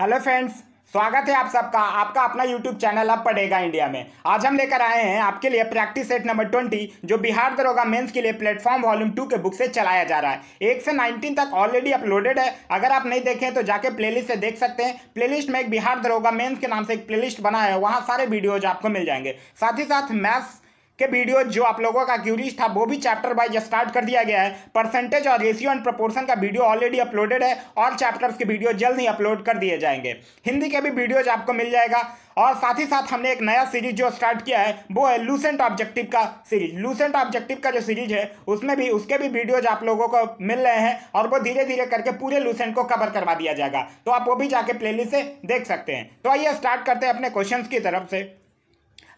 hello friends स्वागत है आप सबका आपका अपना यूट्यूब चैनल अब पड़ेगा इंडिया में आज हम लेकर आए हैं आपके लिए प्रैक्टिस सेट नंबर ट्वेंटी जो बिहार दरोगा मेंस के लिए प्लेटफॉर्म वॉल्यूम टू के बुक से चलाया जा रहा है एक से नाइनटीन तक ऑलरेडी अपलोडेड है अगर आप नहीं देखें तो जाके प्ले से देख सकते हैं प्ले में एक बिहार दरोगा मेन्स के नाम से एक प्ले बना है वहाँ सारे वीडियोज आपको मिल जाएंगे साथ ही साथ मैथ्स के वीडियो जो आप लोगों का क्यूरीज था वो भी चैप्टर वाइज स्टार्ट कर दिया गया है परसेंटेज और रेशियो एंड प्रोपोर्शन का वीडियो ऑलरेडी अपलोडेड है और चैप्टर्स के वीडियो जल्द ही अपलोड कर दिए जाएंगे हिंदी के भी वीडियोज आपको मिल जाएगा और साथ ही साथ हमने एक नया सीरीज जो स्टार्ट किया है वो है लूसेंट ऑब्जेक्टिव का सीरीज लूसेंट ऑब्जेक्टिव का जो सीरीज है उसमें भी उसके भी वीडियोज आप लोगों को मिल रहे हैं और वो धीरे धीरे करके पूरे लूसेंट को कवर करवा दिया जाएगा तो आप वो भी जाके प्लेलिस्ट से देख सकते हैं तो आइए स्टार्ट करते हैं अपने क्वेश्चन की तरफ से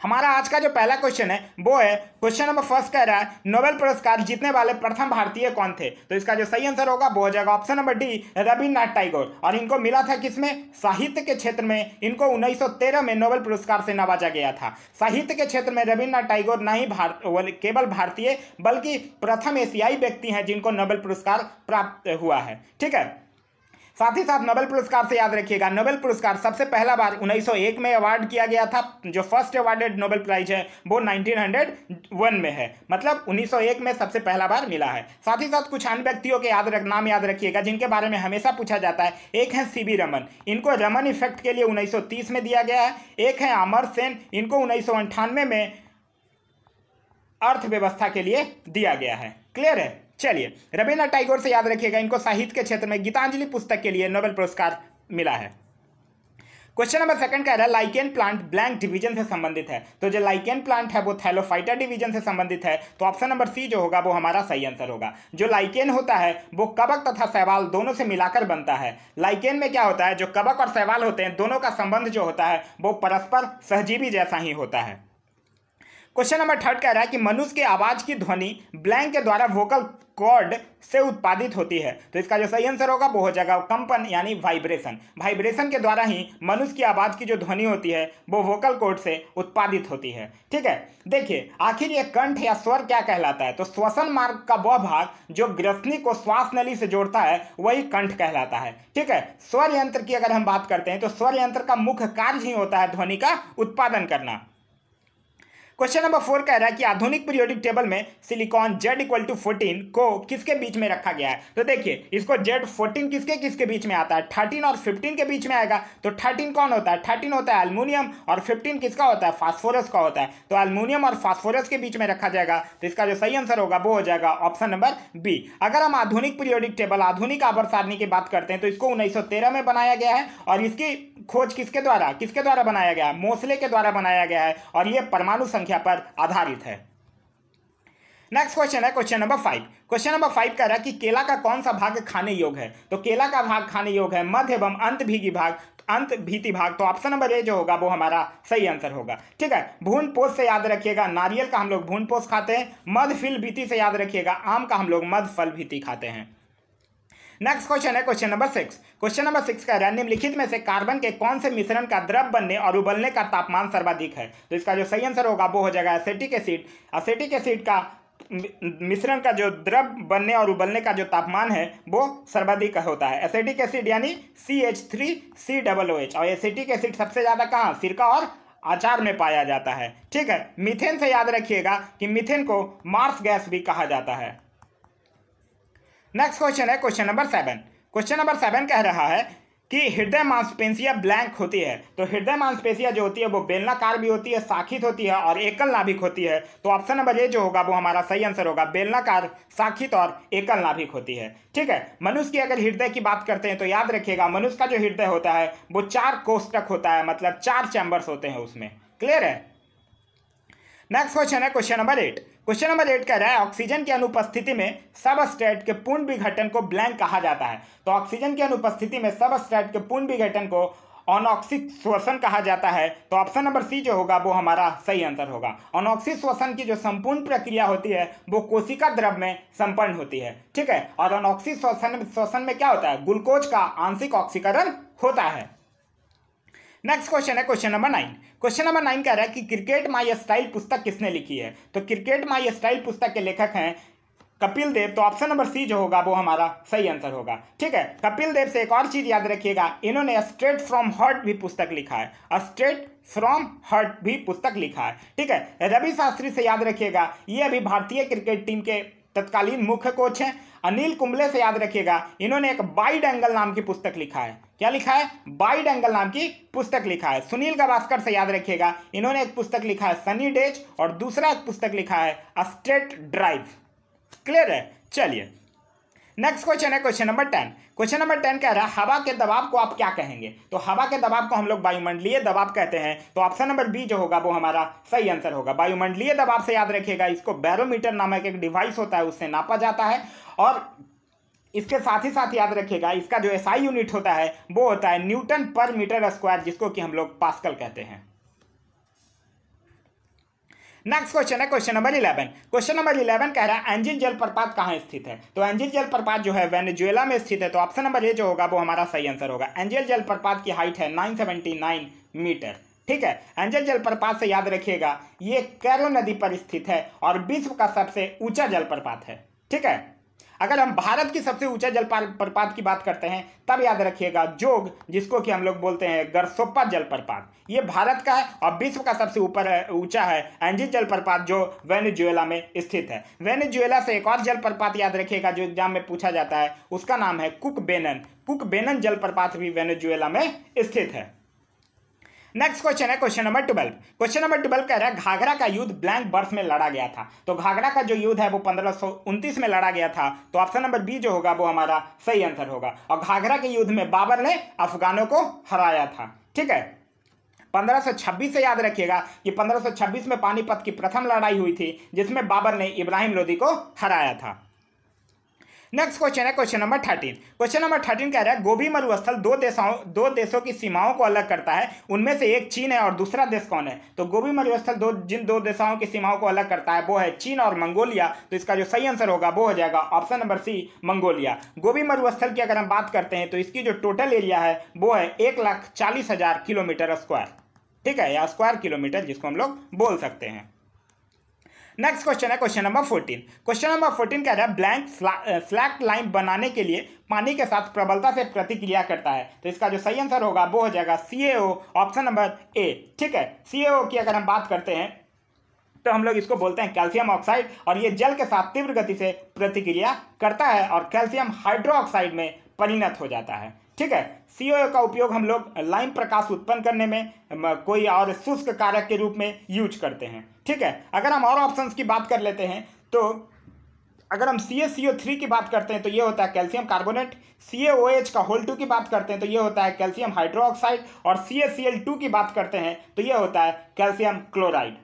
हमारा आज का जो पहला क्वेश्चन है वो है क्वेश्चन नंबर फर्स्ट कह रहा है नोबेल पुरस्कार जीतने वाले प्रथम भारतीय कौन थे तो इसका जो सही आंसर होगा वो हो जाएगा option number D Rabindranath Tagore और इनको मिला था किसमें साहित्य के क्षेत्र में इनको 1913 में नोबेल पुरस्कार से नवाजा गया था साहित्य के क्षेत्र में रविन्द्रनाथ टैगोर न ही भार, केवल भारतीय बल्कि प्रथम एशियाई व्यक्ति हैं जिनको नोबेल पुरस्कार प्राप्त हुआ है ठीक है साथ ही साथ नोबेल पुरस्कार से याद रखिएगा नोबेल पुरस्कार सबसे पहला बार 1901 में अवार्ड किया गया था जो फर्स्ट अवार्डेड नोबेल प्राइज है वो 1901 में है मतलब 1901 में सबसे पहला बार मिला है साथ ही साथ कुछ अन्य व्यक्तियों के याद रख नाम याद रखिएगा जिनके बारे में हमेशा पूछा जाता है एक है सी बी रमन इनको रमन इफेक्ट के लिए उन्नीस में दिया गया है एक है अमर सेन इनको उन्नीस में अर्थव्यवस्था के लिए दिया गया है क्लियर है चलिए रविन्द्र टाइगोर से याद रखिएगा इनको साहित्य के क्षेत्र में गीतांजलि पुस्तक के लिए नोबेल पुरस्कार मिला है क्वेश्चन नंबर सेकंड कह रहा है लाइकेन प्लांट ब्लैंक डिवीजन से संबंधित है तो जो लाइकेन प्लांट है वो थैलोफाइटा डिवीजन से संबंधित है तो ऑप्शन नंबर सी जो होगा वो हमारा सही आंसर होगा जो लाइकेन होता है वो कबक तथा सैवाल दोनों से मिलाकर बनता है लाइकेन में क्या होता है जो कबक और सहवाल होते हैं दोनों का संबंध जो होता है वो परस्पर सहजीवी जैसा ही होता है क्वेश्चन नंबर थर्ड कह रहा है कि मनुष्य की आवाज की ध्वनि ब्लैंक के द्वारा वोकल कॉर्ड से उत्पादित होती है तो इसका जो सही आंसर होगा वो हो जाएगा कंपन यानी वाइब्रेशन वाइब्रेशन के द्वारा ही मनुष्य की आवाज की जो ध्वनि होती है वो वोकल कॉर्ड से उत्पादित होती है ठीक है देखिए आखिर ये कंठ या स्वर क्या कहलाता है तो श्वसन मार्ग का वह भाग जो ग्रसनी को श्वास नली से जोड़ता है वही कंठ कहलाता है ठीक है स्वर यंत्र की अगर हम बात करते हैं तो स्वर यंत्र का मुख्य कार्य ही होता है ध्वनि का उत्पादन करना क्वेश्चन नंबर फोर कह रहा है कि आधुनिक पीरियोडिक टेबल में silicon Z equal to fourteen को किसके बीच में रखा गया है तो देखिए इसको जेड फोर्टीन किसके किसके बीच में आता है थर्टीन और फिफ्टीन के बीच में आएगा तो थर्टीन कौन होता है थर्टीन होता है अल्मोनियम और फिफ्टीन किसका होता है फास्फोरस का होता है तो अल्मोनियम और फास्फोरस के बीच में रखा जाएगा तो इसका जो सही आंसर होगा वो हो जाएगा ऑप्शन नंबर बी अगर हम आधुनिक पीरियोडिक टेबल आधुनिक आवर सारणी की बात करते हैं तो इसको उन्नीस में बनाया गया है और इसकी खोज किसके द्वारा किसके द्वारा बनाया गया है मोसले के द्वारा बनाया गया है और यह परमाणु संख्या पर आधारित है नेक्स्ट क्वेश्चन है question number five question number five कह रहा है कि केला का कौन सा भाग खाने योग है तो केला का भाग खाने योग है मध्य एवं अंत भीगी भाग अंत भीति भाग तो ऑप्शन नंबर ए जो होगा वो हमारा सही आंसर होगा ठीक है भून पोष से याद रखिएगा नारियल का हम लोग भून पोष खाते हैं मध फिल भीति से याद रखिएगा आम का हम लोग मध फल भीति खाते हैं नेक्स्ट क्वेश्चन है question number six question number six का निम्नलिखित में से कार्बन के कौन से मिश्रण का द्रव बनने और उबलने का तापमान सर्वाधिक है तो इसका जो सही आंसर होगा वो हो जाएगा एसेटिक एसिड एसेटिक एसिड का मिश्रण का जो द्रव बनने और उबलने का जो तापमान है वो सर्वाधिक होता है एसिटिक एसिड यानी C H three C double O H और एसिटिक एसिड सबसे ज़्यादा कहाँ सिरका और आचार में पाया जाता है ठीक है मिथेन से याद रखिएगा कि मिथेन को मार्स गैस भी कहा जाता है नेक्स्ट क्वेश्चन है question number seven question number seven कह रहा है कि हृदय मांसपेशियां ब्लैंक होती है तो हृदय मांसपेशियां जो होती है वो बेलनाकार भी होती है साखित होती है और एकल नाभिक होती है तो ऑप्शन नंबर ए जो होगा वो हमारा सही आंसर होगा बेलनाकार साखित और एकल नाभिक होती है ठीक है मनुष्य की अगर हृदय की बात करते हैं तो याद रखिएगा मनुष्य का जो हृदय होता है वो चार कोष तक होता है मतलब चार चैम्बर्स होते हैं उसमें क्लियर है नेक्स्ट क्वेश्चन है question number eight question number eight कह रहा है ऑक्सीजन की अनुपस्थिति में सब स्टेट के पूर्ण विघटन को ब्लैंक कहा जाता है तो ऑक्सीजन की अनुपस्थिति में सब स्टेट के पूर्ण विघटन को ऑनऑक्सिक श्वसन कहा जाता है तो ऑप्शन नंबर सी जो होगा वो हमारा सही आंसर होगा ऑनऑक्सिक श्वसन की जो संपूर्ण प्रक्रिया होती है वो कोशिका द्रव में संपन्न होती है ठीक है और ऑनऑक्सिक श्वसन श्वसन में क्या होता है ग्लूकोज का आंशिक ऑक्सीकरण होता है नेक्स्ट क्वेश्चन है question number nine question number nine कह रहा है कि क्रिकेट माई स्टाइल पुस्तक किसने लिखी है तो क्रिकेट माई स्टाइल पुस्तक के लेखक हैं कपिल देव तो ऑप्शन नंबर सी जो होगा वो हमारा सही आंसर होगा ठीक है कपिल देव से एक और चीज़ याद रखिएगा इन्होंने स्ट्रेट फ्रॉम हर्ट भी पुस्तक लिखा है स्ट्रेट फ्रॉम हर्ट भी पुस्तक लिखा है ठीक है रवि शास्त्री से याद रखिएगा ये अभी भारतीय क्रिकेट टीम के तत्कालीन मुख्य कोच हैं अनिल कुंबले से याद रखिएगा इन्होंने एक बाइड एंगल नाम की पुस्तक लिखा है क्या लिखा है बाइड एंगल नाम की पुस्तक लिखा है सुनील गावास्कर से याद रखिएगा इन्होंने एक पुस्तक लिखा है सनी डेज और दूसरा एक पुस्तक लिखा है स्ट्रेट ड्राइव क्लियर है चलिए नेक्स्ट क्वेश्चन है question number ten question number ten कह रहा है हवा के दबाव को आप क्या कहेंगे तो हवा के दबाव को हम लोग वायुमंडलीय दबाव कहते हैं तो ऑप्शन नंबर बी जो होगा वो हमारा सही आंसर होगा वायुमंडलीय दबाव से याद रखिएगा इसको बैरोमीटर नामक एक डिवाइस होता है उससे नापा जाता है और इसके साथ ही साथ याद रखिएगा इसका जो एसआई यूनिट होता है वो होता है न्यूटन पर मीटर स्क्वायर जिसको कि हम लोग पास्कल कहते हैं नेक्स्ट क्वेश्चन है question number eleven question number eleven कह रहा है एंजिल जलप्रपात कहाँ स्थित है तो एंजिल जलप्रपात जो है वेनेजुएला में स्थित है तो ऑप्शन नंबर ए जो होगा वो हमारा सही आंसर होगा एंजिल जलप्रपात की हाइट है नाइन मीटर ठीक है एंजल जलप्रपात से याद रखिएगा ये कैरो नदी पर स्थित है और विश्व का सबसे ऊंचा जलप्रपात है ठीक है अगर हम भारत की सबसे ऊंचा जलप्रपात की बात करते हैं तब याद रखिएगा जोग जिसको कि हम लोग बोलते हैं गरसोप्पा जलप्रपात ये भारत का है और विश्व का सबसे ऊपर ऊंचा है एंजी जलप्रपात जो वेनेजुएला में स्थित है वेनेजुएला से एक और जलप्रपात याद रखिएगा जो एग्जाम में पूछा जाता है उसका नाम है कुक बेनन कुक बेनन जलप्रपात भी वेनेजुएला में स्थित है नेक्स्ट क्वेश्चन है question number twelve question number twelve कह रहा है घाघरा का युद्ध ब्लैंक बर्थ में लड़ा गया था तो घाघरा का जो युद्ध है वो पंद्रह में लड़ा गया था तो ऑप्शन नंबर बी जो होगा वो हमारा सही आंसर होगा और घाघरा के युद्ध में बाबर ने अफगानों को हराया था ठीक है 1526 से याद रखिएगा कि 1526 में पानीपत की प्रथम लड़ाई हुई थी जिसमें बाबर ने इब्राहिम लोदी को हराया था नेक्स्ट क्वेश्चन है question number thirteen question number thirteen कह रहा है गोभी मरुस्थल दो देशों दो देशों की सीमाओं को अलग करता है उनमें से एक चीन है और दूसरा देश कौन है तो गोभी मरुस्थल दो जिन दो देशों की सीमाओं को अलग करता है वो है चीन और मंगोलिया तो इसका जो सही आंसर होगा वो हो जाएगा ऑप्शन नंबर सी मंगोलिया गोभी मरुस्थल की अगर हम बात करते हैं तो इसकी जो टोटल एरिया है वो है एक लाख चालीस हजार किलोमीटर स्क्वायर ठीक है या स्क्वायर किलोमीटर जिसको हम लोग बोल सकते हैं नेक्स्ट क्वेश्चन है question number fourteen question number fourteen कह रहा है ब्लैंक फ्लैट लाइन बनाने के लिए पानी के साथ प्रबलता से प्रतिक्रिया करता है तो इसका जो सही आंसर होगा वो हो जाएगा सी ऑप्शन नंबर ए ठीक है सी की अगर हम बात करते हैं तो हम लोग इसको बोलते हैं कैल्शियम ऑक्साइड और ये जल के साथ तीव्र गति से प्रतिक्रिया करता है और कैल्शियम हाइड्रो में परिणत हो जाता है ठीक है सीओ का उपयोग हम लोग लाइन प्रकाश उत्पन्न करने में कोई और शुष्क कारक के रूप में यूज करते हैं ठीक है अगर हम और ऑप्शंस की बात कर लेते हैं तो अगर हम सी एस थ्री की बात करते हैं तो ये होता है कैल्शियम कार्बोनेट सी एच का होल टू की बात करते हैं तो ये होता है कैल्शियम हाइड्रोक्साइड और सी एस टू की बात करते हैं तो ये होता है कैल्शियम क्लोराइड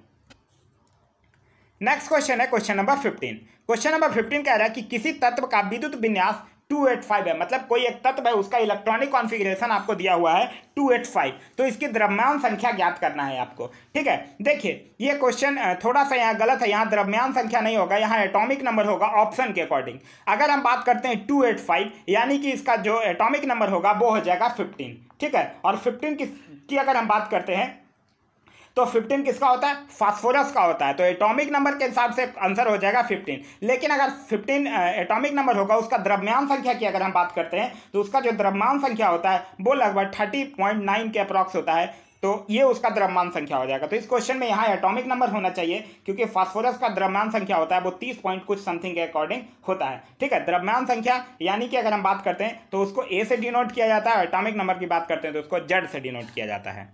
नेक्स्ट क्वेश्चन है question number fifteen question number fifteen कह रहा है कि किसी तत्व का विद्युत विन्यास टू एट फाइव है मतलब कोई एक तत्व है उसका इलेक्ट्रॉनिक कॉन्फिग्रेशन आपको दिया हुआ है टू एट फाइव तो इसकी द्रव्यमान संख्या ज्ञात करना है आपको ठीक है देखिए ये क्वेश्चन थोड़ा सा यहाँ गलत है यहाँ द्रव्यमान संख्या नहीं होगा यहाँ एटॉमिक नंबर होगा ऑप्शन के अकॉर्डिंग अगर हम बात करते हैं टू एट फाइव यानी कि इसका जो एटॉमिक नंबर होगा वो हो जाएगा फिफ्टीन ठीक है और फिफ्टीन की, की अगर हम बात करते हैं तो 15 किसका होता है फास्फोरस का होता है तो एटॉमिक नंबर के हिसाब से आंसर हो जाएगा 15 लेकिन अगर 15 एटॉमिक नंबर होगा उसका द्रव्यमान संख्या की अगर हम बात करते हैं तो उसका जो द्रव्यमान संख्या होता है वो लगभग थर्टी के अप्रॉक्स होता है तो ये उसका द्रव्यमान संख्या हो जाएगा तो इस क्वेश्चन में यहाँ एटॉमिक नंबर होना चाहिए क्योंकि फास्फोरस का द्रव्यमान संख्या होता है वो तीस पॉइंट कुछ समथिंग के अकॉर्डिंग होता है ठीक है द्रव्यमान संख्या यानी कि अगर हम बात करते हैं तो उसको ए से डिनोट किया जाता है एटॉमिक नंबर की बात करते हैं तो उसको जेड से डिनोट किया जाता है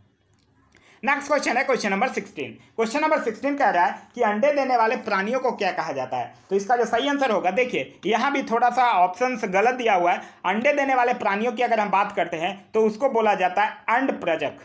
नेक्स्ट क्वेश्चन है question number sixteen question number sixteen कह रहा है कि अंडे देने वाले प्राणियों को क्या कहा जाता है तो इसका जो सही आंसर होगा देखिए यहाँ भी थोड़ा सा ऑप्शन गलत दिया हुआ है अंडे देने वाले प्राणियों की अगर हम बात करते हैं तो उसको बोला जाता है अंड प्रजक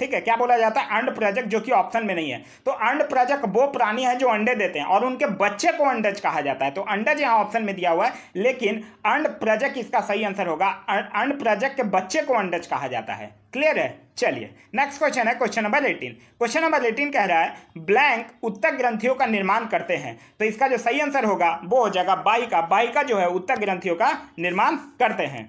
ठीक है क्या बोला जाता है अंड प्रजक जो कि ऑप्शन में नहीं है तो अंड प्रजक वो प्राणी है जो अंडे देते हैं और उनके बच्चे को अंडज कहा जाता है तो अंडज यहाँ ऑप्शन में दिया हुआ है लेकिन अंड प्रजक इसका सही आंसर होगा अंड प्रजक के बच्चे को अंडज कहा जाता है क्लियर है चलिए नेक्स्ट क्वेश्चन है question number eighteen question number eighteen कह रहा है ब्लैंक उत्तक ग्रंथियों का निर्माण करते हैं तो इसका जो सही आंसर होगा वो हो जाएगा बाई बाई बाइका जो है उत्तक ग्रंथियों का निर्माण करते हैं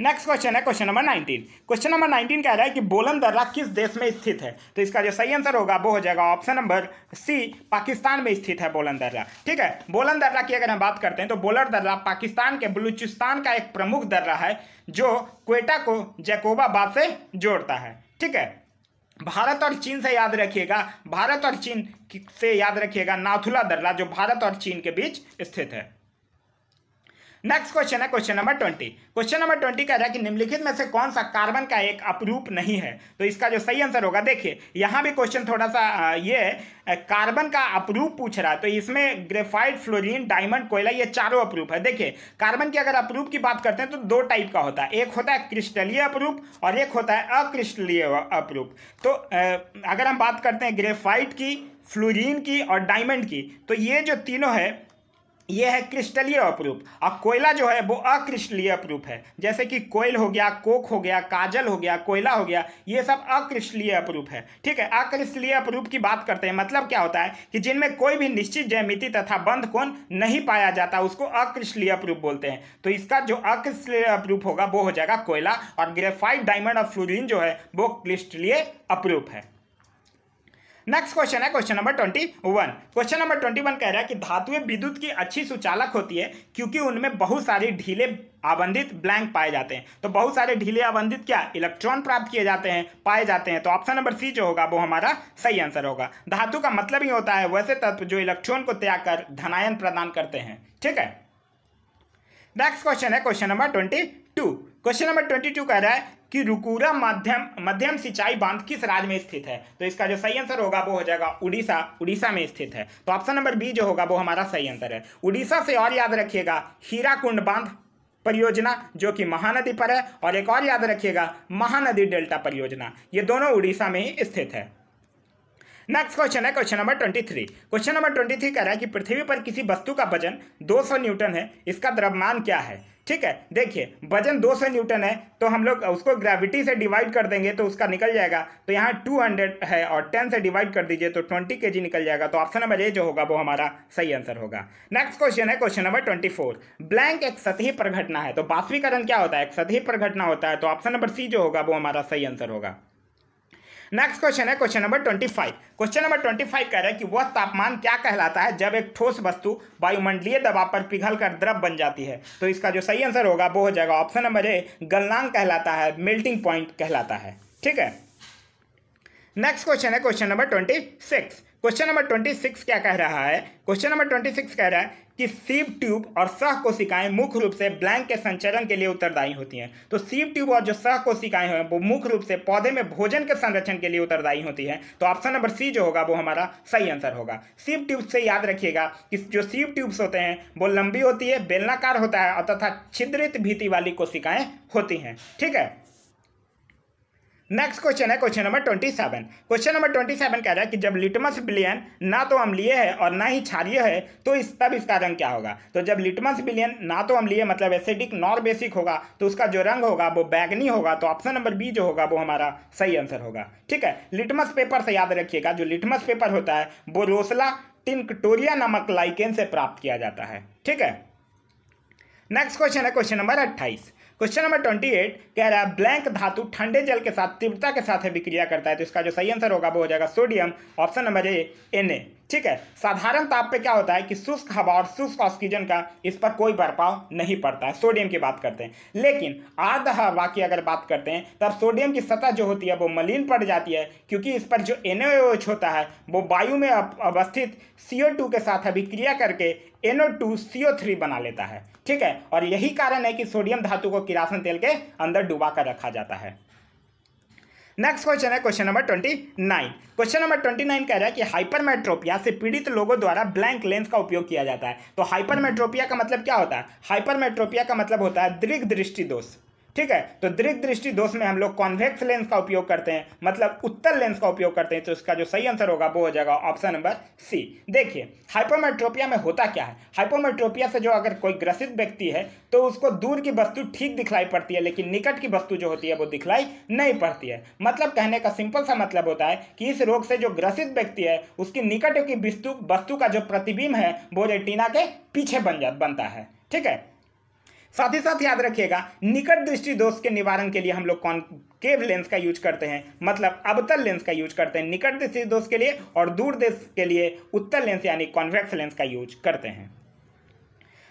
नेक्स्ट क्वेश्चन है question number nineteen question number nineteen कह रहा है कि बोलन दर्रा किस देश में स्थित है तो इसका जो सही आंसर होगा वो हो जाएगा ऑप्शन नंबर सी पाकिस्तान में स्थित है बोलन दर्रा ठीक है बोलन दर्रा की अगर हम बात करते हैं तो बोलर दर्रा पाकिस्तान के बलूचिस्तान का एक प्रमुख दर्रा है जो क्वेटा को जैकोबाबाद से जोड़ता है ठीक है भारत और चीन से याद रखिएगा भारत और चीन से याद रखिएगा नाथुला दर्रा जो भारत और चीन के बीच स्थित है नेक्स्ट क्वेश्चन है question number twenty question number twenty कह रहा है कि निम्नलिखित में से कौन सा कार्बन का एक अपरूप नहीं है तो इसका जो सही आंसर होगा देखिए यहाँ भी क्वेश्चन थोड़ा सा ये कार्बन का अपरूप पूछ रहा है तो इसमें ग्रेफाइट फ्लोरीन डायमंड कोयला ये चारों अपरूप है देखिए कार्बन की अगर अपरूप की बात करते हैं तो दो टाइप का होता है एक होता है क्रिस्टलीय अपरूप और एक होता है अक्रिस्टलीय अपरूप तो अगर हम बात करते हैं ग्रेफाइट की फ्लोरीन की और डायमंड की तो ये जो तीनों है ये है क्रिस्टलीय अपरूप और कोयला जो है वो अक्रिस्टलीय अपरूप है जैसे कि कोयल हो गया कोक हो गया काजल हो गया कोयला हो गया ये सब अक्रिस्टलीय अपरूप है ठीक है अक्रिस्टलीय अपरूप की बात करते हैं मतलब क्या होता है कि जिनमें कोई भी निश्चित जयमिति तथा बंध कोण नहीं पाया जाता उसको अक्रिस्टलीय अपरूप बोलते हैं तो इसका जो अक्रिस्टलीय अपरूप होगा वो हो जाएगा कोयला और ग्रेफाइट डायमंड और फ्लोरिन जो है वो क्रिस्टलीय अपरूप है नेक्स्ट क्वेश्चन है question number twenty one question number twenty one कह रहा है कि धातुएं विद्युत की अच्छी सुचालक होती है क्योंकि उनमें बहुत सारी ढीले आबंधित ब्लैंक पाए जाते हैं तो बहुत सारे ढीले आबंधित क्या इलेक्ट्रॉन प्राप्त किए जाते हैं पाए जाते हैं तो ऑप्शन नंबर सी जो होगा वो हमारा सही आंसर होगा धातु का मतलब ही होता है वैसे तत्व जो इलेक्ट्रॉन को त्याग कर धनायन प्रदान करते हैं ठीक है नेक्स्ट क्वेश्चन है question number twenty two question number twenty two कह रहा है कि रुकुरा मध्यम मध्यम सिंचाई बांध किस राज्य में स्थित है तो इसका जो सही आंसर होगा वो हो जाएगा उड़ीसा उड़ीसा में स्थित है तो ऑप्शन नंबर बी जो होगा वो हमारा सही आंसर है उड़ीसा से और याद रखिएगा हीराकुंड बांध परियोजना जो कि महानदी पर है और एक और याद रखिएगा महानदी डेल्टा परियोजना ये दोनों उड़ीसा में ही स्थित है नेक्स्ट क्वेश्चन है question number twenty three question number twenty three कह रहा है कि पृथ्वी पर किसी वस्तु का वजन 200 न्यूटन है इसका द्रव्यमान क्या है ठीक है देखिए वजन 200 न्यूटन है तो हम लोग उसको ग्रेविटी से डिवाइड कर देंगे तो उसका निकल जाएगा तो यहाँ 200 है और 10 से डिवाइड कर दीजिए तो 20 के निकल जाएगा तो ऑप्शन नंबर ए जो होगा वो हमारा सही आंसर होगा नेक्स्ट क्वेश्चन है क्वेश्चन नंबर 24 ब्लैंक एक सतही प्रघटना है तो बाष्पीकरण क्या होता है एक सतही प्रघटना होता है तो ऑप्शन नंबर सी जो होगा वो हमारा सही आंसर होगा नेक्स्ट क्वेश्चन है question number twenty five question number twenty five कह रहे हैं कि वह तापमान क्या कहलाता है जब एक ठोस वस्तु वायुमंडलीय दबाव पर पिघल कर द्रव बन जाती है तो इसका जो सही आंसर होगा वो हो जाएगा ऑप्शन नंबर ए गलनांग कहलाता है मेल्टिंग पॉइंट कहलाता है ठीक है नेक्स्ट क्वेश्चन है question number twenty six question number twenty six क्या कह रहा है क्वेश्चन नंबर ट्वेंटी सिक्स कह रहा है कि सीव ट्यूब और सह कोशिकाएं मुख्य रूप से ब्लैंक के संचरण के लिए उत्तरदायी होती हैं तो सीव ट्यूब और जो सह कोशिकाएं हैं वो मुख्य रूप से पौधे में भोजन के संरक्षण के लिए उत्तरदायी होती हैं तो ऑप्शन नंबर सी जो होगा वो हमारा सही आंसर होगा सीव ट्यूब से याद रखिएगा कि जो सीव ट्यूब्स होते हैं वो लंबी होती है बेलनाकार होता है और तथा छिद्रित भीति वाली कोशिकाएं होती हैं ठीक है नेक्स्ट क्वेश्चन है question number twenty seven question number twenty seven कह रहा है कि जब लिटमस बिलियन ना तो अम्लीय है और ना ही क्षारिय है तो इस तब इसका रंग क्या होगा तो जब लिटमस बिलियन ना तो अम्लीय मतलब एसिडिक नॉर बेसिक होगा तो उसका जो रंग होगा वो बैगनी होगा तो ऑप्शन नंबर बी जो होगा वो हमारा सही आंसर होगा ठीक है लिटमस पेपर से याद रखिएगा जो लिटमस पेपर होता है वो रोसला टिनकटोरिया नामक लाइकेन से प्राप्त किया जाता है ठीक है नेक्स्ट क्वेश्चन है क्वेश्चन नंबर अट्ठाईस क्वेश्चन नंबर ट्वेंटी एट कह रहा है ब्लैंक धातु ठंडे जल के साथ तीव्रता के साथ अभिक्रिया करता है तो इसका जो सही आंसर होगा वो हो जाएगा sodium option number A N ठीक है साधारण ताप पे क्या होता है कि शुष्क हवा और शुष्क ऑक्सीजन का इस पर कोई बर्पाव नहीं पड़ता है सोडियम की बात करते हैं लेकिन आर्द हवा की अगर बात करते हैं तब सोडियम की सतह जो होती है वो मलिन पड़ जाती है क्योंकि इस पर जो एन होता है वो वायु में अवस्थित सी के साथ अभिक्रिया करके एनओ टू सीओ थ्री बना लेता है ठीक है और यही कारण है कि सोडियम धातु को किरासन तेल के अंदर डुबा कर रखा जाता है नेक्स्ट क्वेश्चन है question number twenty nine question number twenty nine कह रहा है कि हाइपरमेट्रोपिया से पीड़ित लोगों द्वारा ब्लैंक लेंस का उपयोग किया जाता है तो हाइपरमेट्रोपिया का मतलब क्या होता है हाइपरमेट्रोपिया का मतलब होता है दीर्घ दृष्टि दोष ठीक है तो दृग दृष्टि दोष में हम लोग कॉन्वेक्स लेंस का उपयोग करते हैं मतलब उत्तर लेंस का उपयोग करते हैं तो इसका जो सही आंसर होगा वो हो जाएगा ऑप्शन नंबर सी देखिए हाइपोमेट्रोपिया में होता क्या है हाइपोमेट्रोपिया से जो अगर कोई ग्रसित व्यक्ति है तो उसको दूर की वस्तु ठीक दिखलाई पड़ती है लेकिन निकट की वस्तु जो होती है वो दिखलाई नहीं पड़ती है मतलब कहने का सिंपल सा मतलब होता है कि इस रोग से जो ग्रसित व्यक्ति है उसकी निकट की वस्तु का जो प्रतिबिंब है वो रेटिना के पीछे बन जा बनता है ठीक है साथ ही साथ याद रखिएगा निकट दृष्टि दोष के निवारण के लिए हम लोग कौन केव लेंस का यूज करते हैं मतलब अवतल लेंस का यूज करते हैं निकट दृष्टि दोष के लिए और दूर देश के लिए उत्तर लेंस यानी कॉन्वेक्स लेंस का यूज करते हैं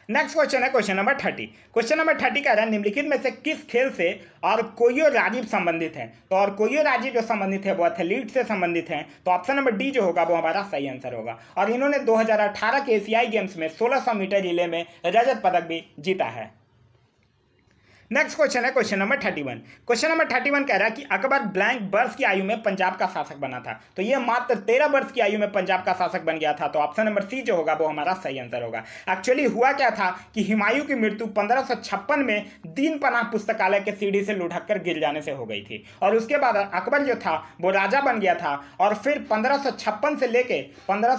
नेक्स्ट क्वेश्चन है question number thirty question number thirty कह रहा है निम्नलिखित में से किस खेल से और कोयो राजीव संबंधित है तो और कोयो राजीव जो संबंधित है वो एथलीट से संबंधित है तो ऑप्शन नंबर डी जो होगा वो हमारा सही आंसर होगा और इन्होंने 2018 के एशियाई गेम्स में 1600 मीटर रिले में रजत पदक भी जीता है नेक्स्ट क्वेश्चन है question number thirty one question number thirty one कह रहा है कि अकबर ब्लैंक वर्ष की आयु में पंजाब का शासक बना था तो ये मात्र तेरह वर्ष की आयु में पंजाब का शासक बन गया था तो ऑप्शन नंबर सी जो होगा वो हमारा सही आंसर होगा एक्चुअली हुआ क्या था कि हिमायु की मृत्यु पंद्रह में दीन पनाह पुस्तकालय के सीढ़ी से लुढ़क कर गिर जाने से हो गई थी और उसके बाद अकबर जो था वो राजा बन गया था और फिर पंद्रह से लेके पंद्रह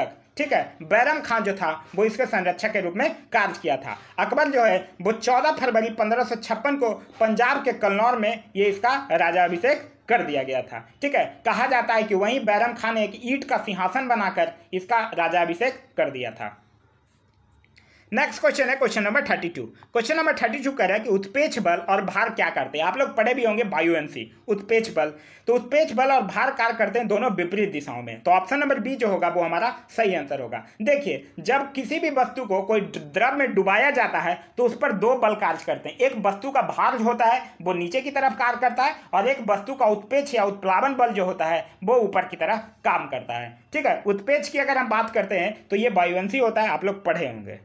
तक ठीक है बैरम खान जो था वो इसके संरक्षक के रूप में कार्य किया था अकबर जो है वो चौदह फरवरी पंद्रह को पंजाब के कलनौर में ये इसका राजा अभिषेक कर दिया गया था ठीक है कहा जाता है कि वहीं बैरम खान ने एक ईट का सिंहासन बनाकर इसका राजा अभिषेक कर दिया था नेक्स्ट क्वेश्चन है question number thirty two question number thirty two कह रहा है कि उत्पेच बल और भार क्या करते हैं आप लोग पढ़े भी होंगे बायोएनसी उत्पेच बल तो उत्पेच बल और भार कार्य करते हैं दोनों विपरीत दिशाओं में तो ऑप्शन नंबर बी जो होगा वो हमारा सही आंसर होगा देखिए जब किसी भी वस्तु को कोई द्रव में डुबाया जाता है तो उस पर दो बल कार्य करते हैं एक वस्तु का भार जो होता है वो नीचे की तरफ कार्य करता है और एक वस्तु का उत्पेच या उत्प्लावन बल जो होता है वो ऊपर की तरफ काम करता है ठीक है उत्पेच की अगर हम बात करते हैं तो ये बायोएनसी होता है आप लोग पढ़े होंगे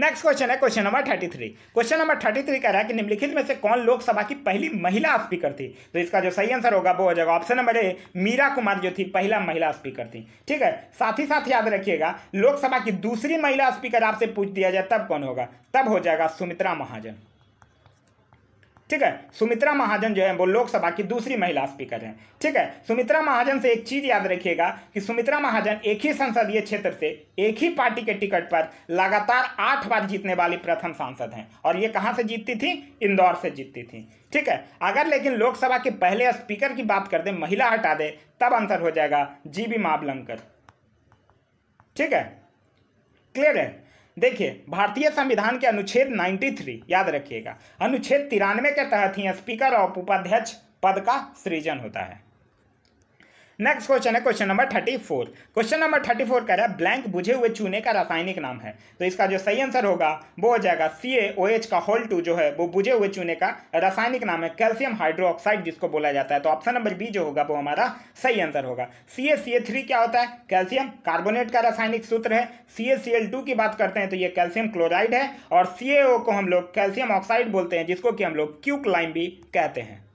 नेक्स्ट क्वेश्चन है question number thirty three question number thirty three कह रहा है कि निम्नलिखित में से कौन लोकसभा की पहली महिला स्पीकर थी तो इसका जो सही आंसर होगा वो हो जाएगा option number A Meera Kumar जो थी पहला महिला स्पीकर थी ठीक है साथ ही साथ याद रखिएगा लोकसभा की दूसरी महिला स्पीकर आपसे पूछ दिया जाए तब कौन होगा तब हो जाएगा सुमित्रा महाजन ठीक है सुमित्रा महाजन जो है वो लोकसभा की दूसरी महिला स्पीकर हैं ठीक है सुमित्रा महाजन से एक चीज़ याद रखिएगा कि सुमित्रा महाजन एक ही संसदीय क्षेत्र से एक ही पार्टी के टिकट पर लगातार आठ बार जीतने वाली प्रथम सांसद हैं और ये कहाँ से जीतती थी इंदौर से जीतती थी ठीक है अगर लेकिन लोकसभा के पहले स्पीकर की बात कर दें महिला हटा दे तब आंसर हो जाएगा जी बी ठीक है क्लियर है देखिए भारतीय संविधान के अनुच्छेद 93 याद रखिएगा अनुच्छेद तिरानवे के तहत ही स्पीकर और उपाध्यक्ष पद का सृजन होता है नेक्स्ट क्वेश्चन है question number thirty four question number thirty four कह रहा है ब्लैंक बुझे हुए चूने का रासायनिक नाम है तो इसका जो सही आंसर होगा वो हो जाएगा सी एच का होल टू जो है वो बुझे हुए चूने का रासायनिक नाम है कैल्शियम हाइड्रोक्साइड जिसको बोला जाता है तो ऑप्शन नंबर बी जो होगा वो हमारा सही आंसर होगा सी ए ए सी थ्री क्या होता है कैल्शियम कार्बोनेट का रासायनिक सूत्र है सी ए सी एल टू की बात करते हैं तो ये कैल्शियम क्लोराइड है और सी ए ओ को हम लोग कैल्शियम ऑक्साइड बोलते हैं जिसको कि हम लोग क्यूक लाइम भी कहते हैं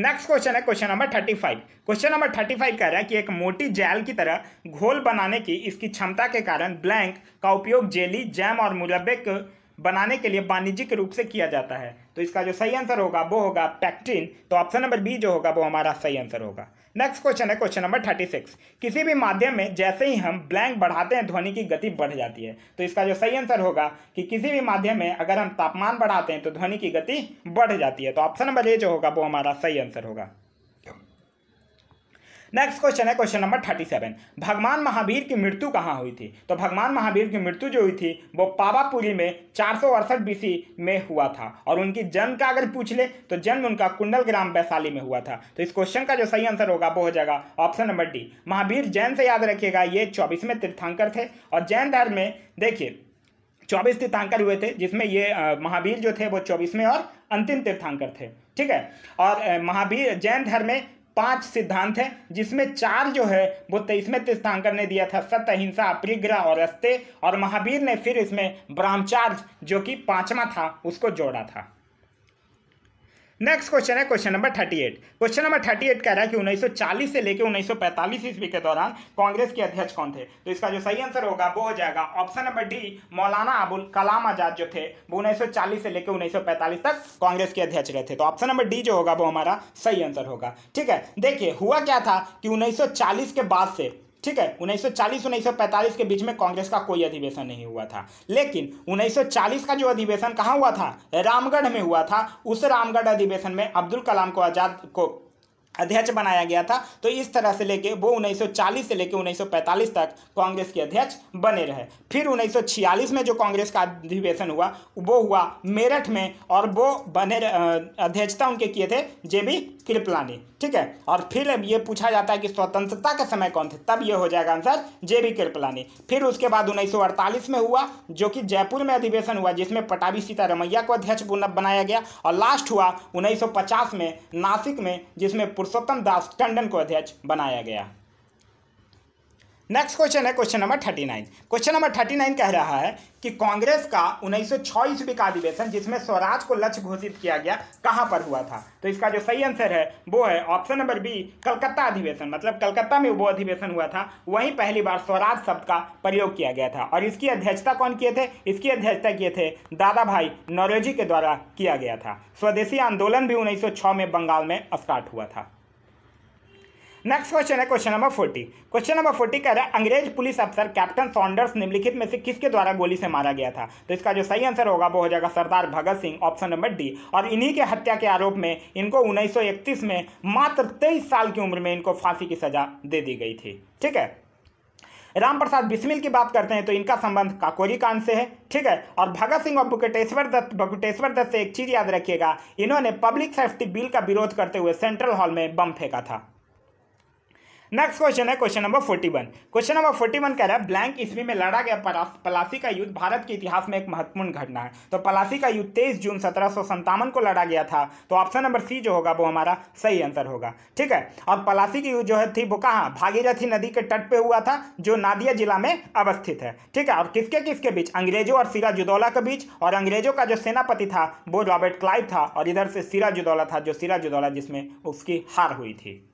नेक्स्ट क्वेश्चन है question number thirty five question number thirty five कह रहा है कि एक मोटी जैल की तरह घोल बनाने की इसकी क्षमता के कारण ब्लैंक का उपयोग जेली जैम और मुरब्बे बनाने के लिए वाणिज्यिक रूप से किया जाता है तो इसका जो सही आंसर होगा वो होगा पैक्टिन तो ऑप्शन नंबर बी जो होगा वो हमारा सही आंसर होगा नेक्स्ट क्वेश्चन है क्वेश्चन नंबर थर्टी सिक्स किसी भी माध्यम में जैसे ही हम ब्लैंक बढ़ाते हैं ध्वनि की गति बढ़ जाती है तो इसका जो सही आंसर होगा कि किसी भी माध्यम में अगर हम तापमान बढ़ाते हैं तो ध्वनि की गति बढ़ जाती है तो ऑप्शन नंबर ए जो होगा वो हमारा सही आंसर होगा नेक्स्ट क्वेश्चन है क्वेश्चन नंबर थर्टी सेवन भगवान महावीर की मृत्यु कहाँ हुई थी तो भगवान महावीर की मृत्यु जो हुई थी वो पावापुरी में चार सौ अड़सठ बीसी में हुआ था और उनकी जन्म का अगर पूछ ले तो जन्म उनका कुंडल ग्राम वैशाली में हुआ था तो इस क्वेश्चन का जो सही आंसर होगा वो हो जाएगा option number D Mahavir Jain से याद रखिएगा ये चौबीसवें तीर्थांकर थे और जैन धर्म में देखिए चौबीस तीर्थांकर हुए थे जिसमें ये महावीर जो थे वो चौबीसवें और अंतिम तीर्थांकर थे ठीक है और महावीर जैन धर्म में पांच सिद्धांत हैं जिसमें चार जो है वो तेईसवें तीर्थांकर ने दिया था सत्य अहिंसा अपरिग्रह और अस्ते और महावीर ने फिर इसमें ब्रह्मचार्य जो कि पांचवा था उसको जोड़ा था नेक्स्ट क्वेश्चन है question number thirty eight question number thirty eight कह रहा है कि 1940 से लेकर 1945 ईस्वी के दौरान कांग्रेस के अध्यक्ष कौन थे तो इसका जो सही आंसर होगा वो हो जाएगा ऑप्शन नंबर डी मौलाना अबुल कलाम आजाद जो थे वो 1940 से लेकर 1945 तक कांग्रेस के अध्यक्ष रहे थे तो ऑप्शन नंबर डी जो होगा वो हमारा सही आंसर होगा ठीक है देखिए हुआ क्या था कि उन्नीस के बाद से ठीक है 1940 1945 के बीच में कांग्रेस का कोई अधिवेशन नहीं हुआ था लेकिन 1940 का जो अधिवेशन कहाँ हुआ था रामगढ़ में हुआ था उस रामगढ़ अधिवेशन में अब्दुल कलाम को आज़ाद को अध्यक्ष बनाया गया था तो इस तरह से लेके वो 1940 से लेके 1945 तक कांग्रेस के अध्यक्ष बने रहे फिर 1946 में जो कांग्रेस का अधिवेशन हुआ वो हुआ मेरठ में और वो बने अध्यक्षता उनके किए थे जे बी कृपलानी ठीक है और फिर ये पूछा जाता है कि स्वतंत्रता के समय कौन थे तब ये हो जाएगा आंसर जे बी कृपलानी फिर उसके बाद 1948 में हुआ जो कि जयपुर में अधिवेशन हुआ जिसमें पटावी सीतारमैया को अध्यक्ष बनाया गया और लास्ट हुआ 1950 में नासिक में जिसमें पुरुषोत्तम दास टंडन को अध्यक्ष बनाया गया नेक्स्ट क्वेश्चन है question number thirty nine question number thirty nine कह रहा है कि कांग्रेस का उन्नीस सौ ईस्वी का अधिवेशन जिसमें स्वराज को लक्ष्य घोषित किया गया कहाँ पर हुआ था तो इसका जो सही आंसर है वो है ऑप्शन नंबर बी कलकत्ता अधिवेशन मतलब कलकत्ता में वो अधिवेशन हुआ था वहीं पहली बार स्वराज शब्द का प्रयोग किया गया था और इसकी अध्यक्षता कौन किए थे इसकी अध्यक्षता किए थे दादा भाई नौरोजी के द्वारा किया गया था स्वदेशी आंदोलन भी उन्नीस में बंगाल में स्टार्ट हुआ था नेक्स्ट क्वेश्चन है question number forty question number forty कह रहा है अंग्रेज पुलिस अफसर कैप्टन सॉन्डर्स निम्नलिखित में से किसके द्वारा गोली से मारा गया था तो इसका जो सही आंसर होगा वो हो जाएगा Sardar Bhagat Singh option number D और इन्हीं के हत्या के आरोप में इनको उन्नीस में मात्र तेईस साल की उम्र में इनको फांसी की सजा दे दी गई थी ठीक है राम प्रसाद बिस्मिल की बात करते हैं तो इनका संबंध काकोरी कांड से है ठीक है और भगत सिंह और बुकटेश्वर दत्त बुकटेश्वर दत्त से एक चीज़ याद रखिएगा इन्होंने पब्लिक सेफ्टी बिल का विरोध करते हुए सेंट्रल हॉल में बम फेंका था नेक्स्ट क्वेश्चन है question number forty one question number forty one कह रहा है ब्लैंक ईस्वी में लड़ा गया पलासी का युद्ध भारत के इतिहास में एक महत्वपूर्ण घटना है तो पलासी का युद्ध तेईस जून सत्रह को लड़ा गया था तो ऑप्शन नंबर सी जो होगा वो हमारा सही आंसर होगा ठीक है और पलासी की युद्ध जो है थी वो कहाँ भागीरथी नदी के तट पर हुआ था जो नादिया जिला में अवस्थित है ठीक है और किसके किसके बीच अंग्रेजों और जुदौला के बीच और अंग्रेजों का जो सेनापति था वो रॉबर्ट क्लाइव था और इधर से जुदौला था जो जुदौला जिसमें उसकी हार हुई थी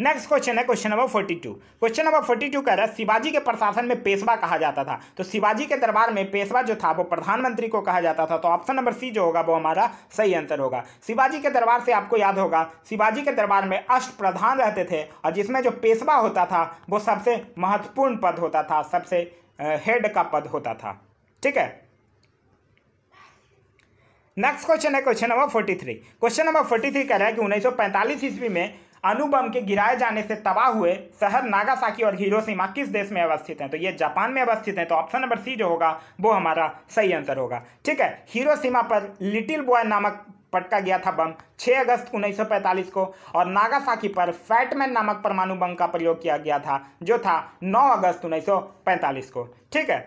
नेक्स्ट क्वेश्चन है question number forty two question number forty two कह रहा है शिवाजी के प्रशासन में पेशवा कहा जाता था तो शिवाजी के दरबार में पेशवा जो था वो प्रधानमंत्री को कहा जाता था तो ऑप्शन नंबर सी जो होगा वो हमारा सही आंसर होगा शिवाजी के दरबार से आपको याद होगा शिवाजी के दरबार में अष्ट प्रधान रहते थे और जिसमें जो पेशवा होता था वो सबसे महत्वपूर्ण पद होता था सबसे हेड का पद होता था ठीक है नेक्स्ट क्वेश्चन है question number forty three question number forty three कह रहा है कि उन्नीस सौ पैंतालीस ईस्वी में अनुबम के गिराए जाने से तबाह हुए शहर नागासाकी और हिरोशिमा किस देश में अवस्थित हैं तो ये जापान में अवस्थित हैं तो ऑप्शन नंबर सी जो होगा वो हमारा सही आंसर होगा ठीक है हिरोशिमा पर लिटिल बॉय नामक पटका गया था बम 6 अगस्त 1945 को और नागासाकी पर फैटमैन नामक परमाणु बम का प्रयोग किया गया था जो था 9 अगस्त 1945 को ठीक है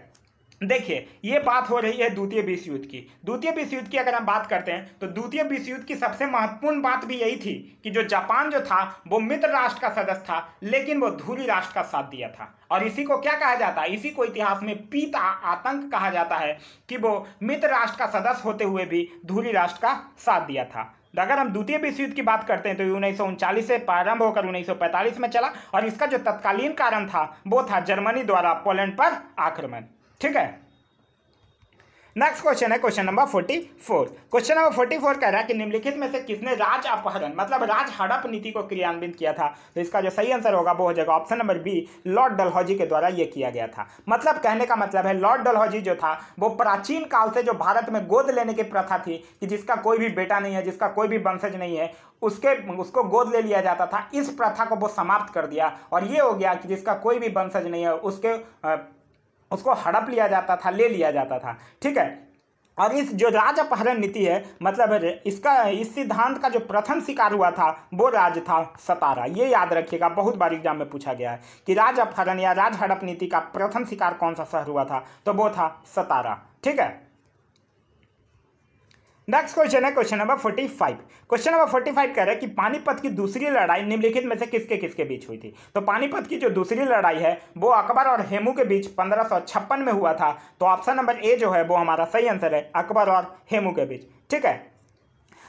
देखिए ये बात हो रही है द्वितीय विश्व युद्ध की द्वितीय विश्व युद्ध की अगर हम बात करते हैं तो द्वितीय विश्व युद्ध की सबसे महत्वपूर्ण बात भी यही थी कि जो जापान जो था वो मित्र राष्ट्र का सदस्य था लेकिन वो धूरी राष्ट्र का साथ दिया था और इसी को क्या कहा जाता है इसी को इतिहास में पीत आतंक कहा जाता है कि वो मित्र राष्ट्र का सदस्य होते हुए भी धूरी राष्ट्र का साथ दिया था तो अगर हम द्वितीय विश्व युद्ध की बात करते हैं तो उन्नीस से प्रारंभ होकर 1945 में चला और इसका जो तत्कालीन कारण था वो था जर्मनी द्वारा पोलैंड पर आक्रमण ठीक है नेक्स्ट क्वेश्चन है question number forty four question number forty four कह रहा है कि निम्नलिखित में से किसने राज अपहरण मतलब राज हड़प नीति को क्रियान्वित किया था तो इसका जो सही आंसर होगा वो हो जाएगा option number B Lord Dalhousie के द्वारा ये किया गया था मतलब कहने का मतलब है लॉर्ड डलहौजी जो था वो प्राचीन काल से जो भारत में गोद लेने की प्रथा थी कि जिसका कोई भी बेटा नहीं है जिसका कोई भी वंशज नहीं है उसके उसको गोद ले लिया जाता था इस प्रथा को वो समाप्त कर दिया और ये हो गया कि जिसका कोई भी वंशज नहीं है उसके उसको हड़प लिया जाता था ले लिया जाता था ठीक है और इस जो राज अपहरण नीति है मतलब इसका इस सिद्धांत का जो प्रथम शिकार हुआ था वो राज था सतारा ये याद रखिएगा बहुत बार एग्जाम में पूछा गया है कि राज अपहरण या राज हड़प नीति का प्रथम शिकार कौन सा शहर हुआ था तो वो था सतारा ठीक है नेक्स्ट क्वेश्चन है question number forty five question number forty five कह रहा है कि पानीपत की दूसरी लड़ाई निम्नलिखित में से किसके किसके बीच हुई थी तो पानीपत की जो दूसरी लड़ाई है वो अकबर और हेमू के बीच पंद्रह में हुआ था तो ऑप्शन नंबर ए जो है वो हमारा सही आंसर है अकबर और हेमू के बीच ठीक है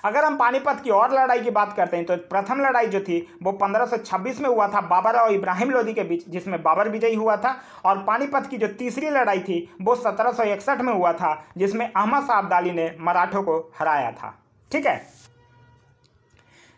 अगर हम पानीपत की और लड़ाई की बात करते हैं तो प्रथम लड़ाई जो थी वो 1526 में हुआ था बाबर और इब्राहिम लोदी के बीच जिसमें बाबर विजयी हुआ था और पानीपत की जो तीसरी लड़ाई थी वो 1761 में हुआ था जिसमें अहमद शाह अब्दाली ने मराठों को हराया था ठीक है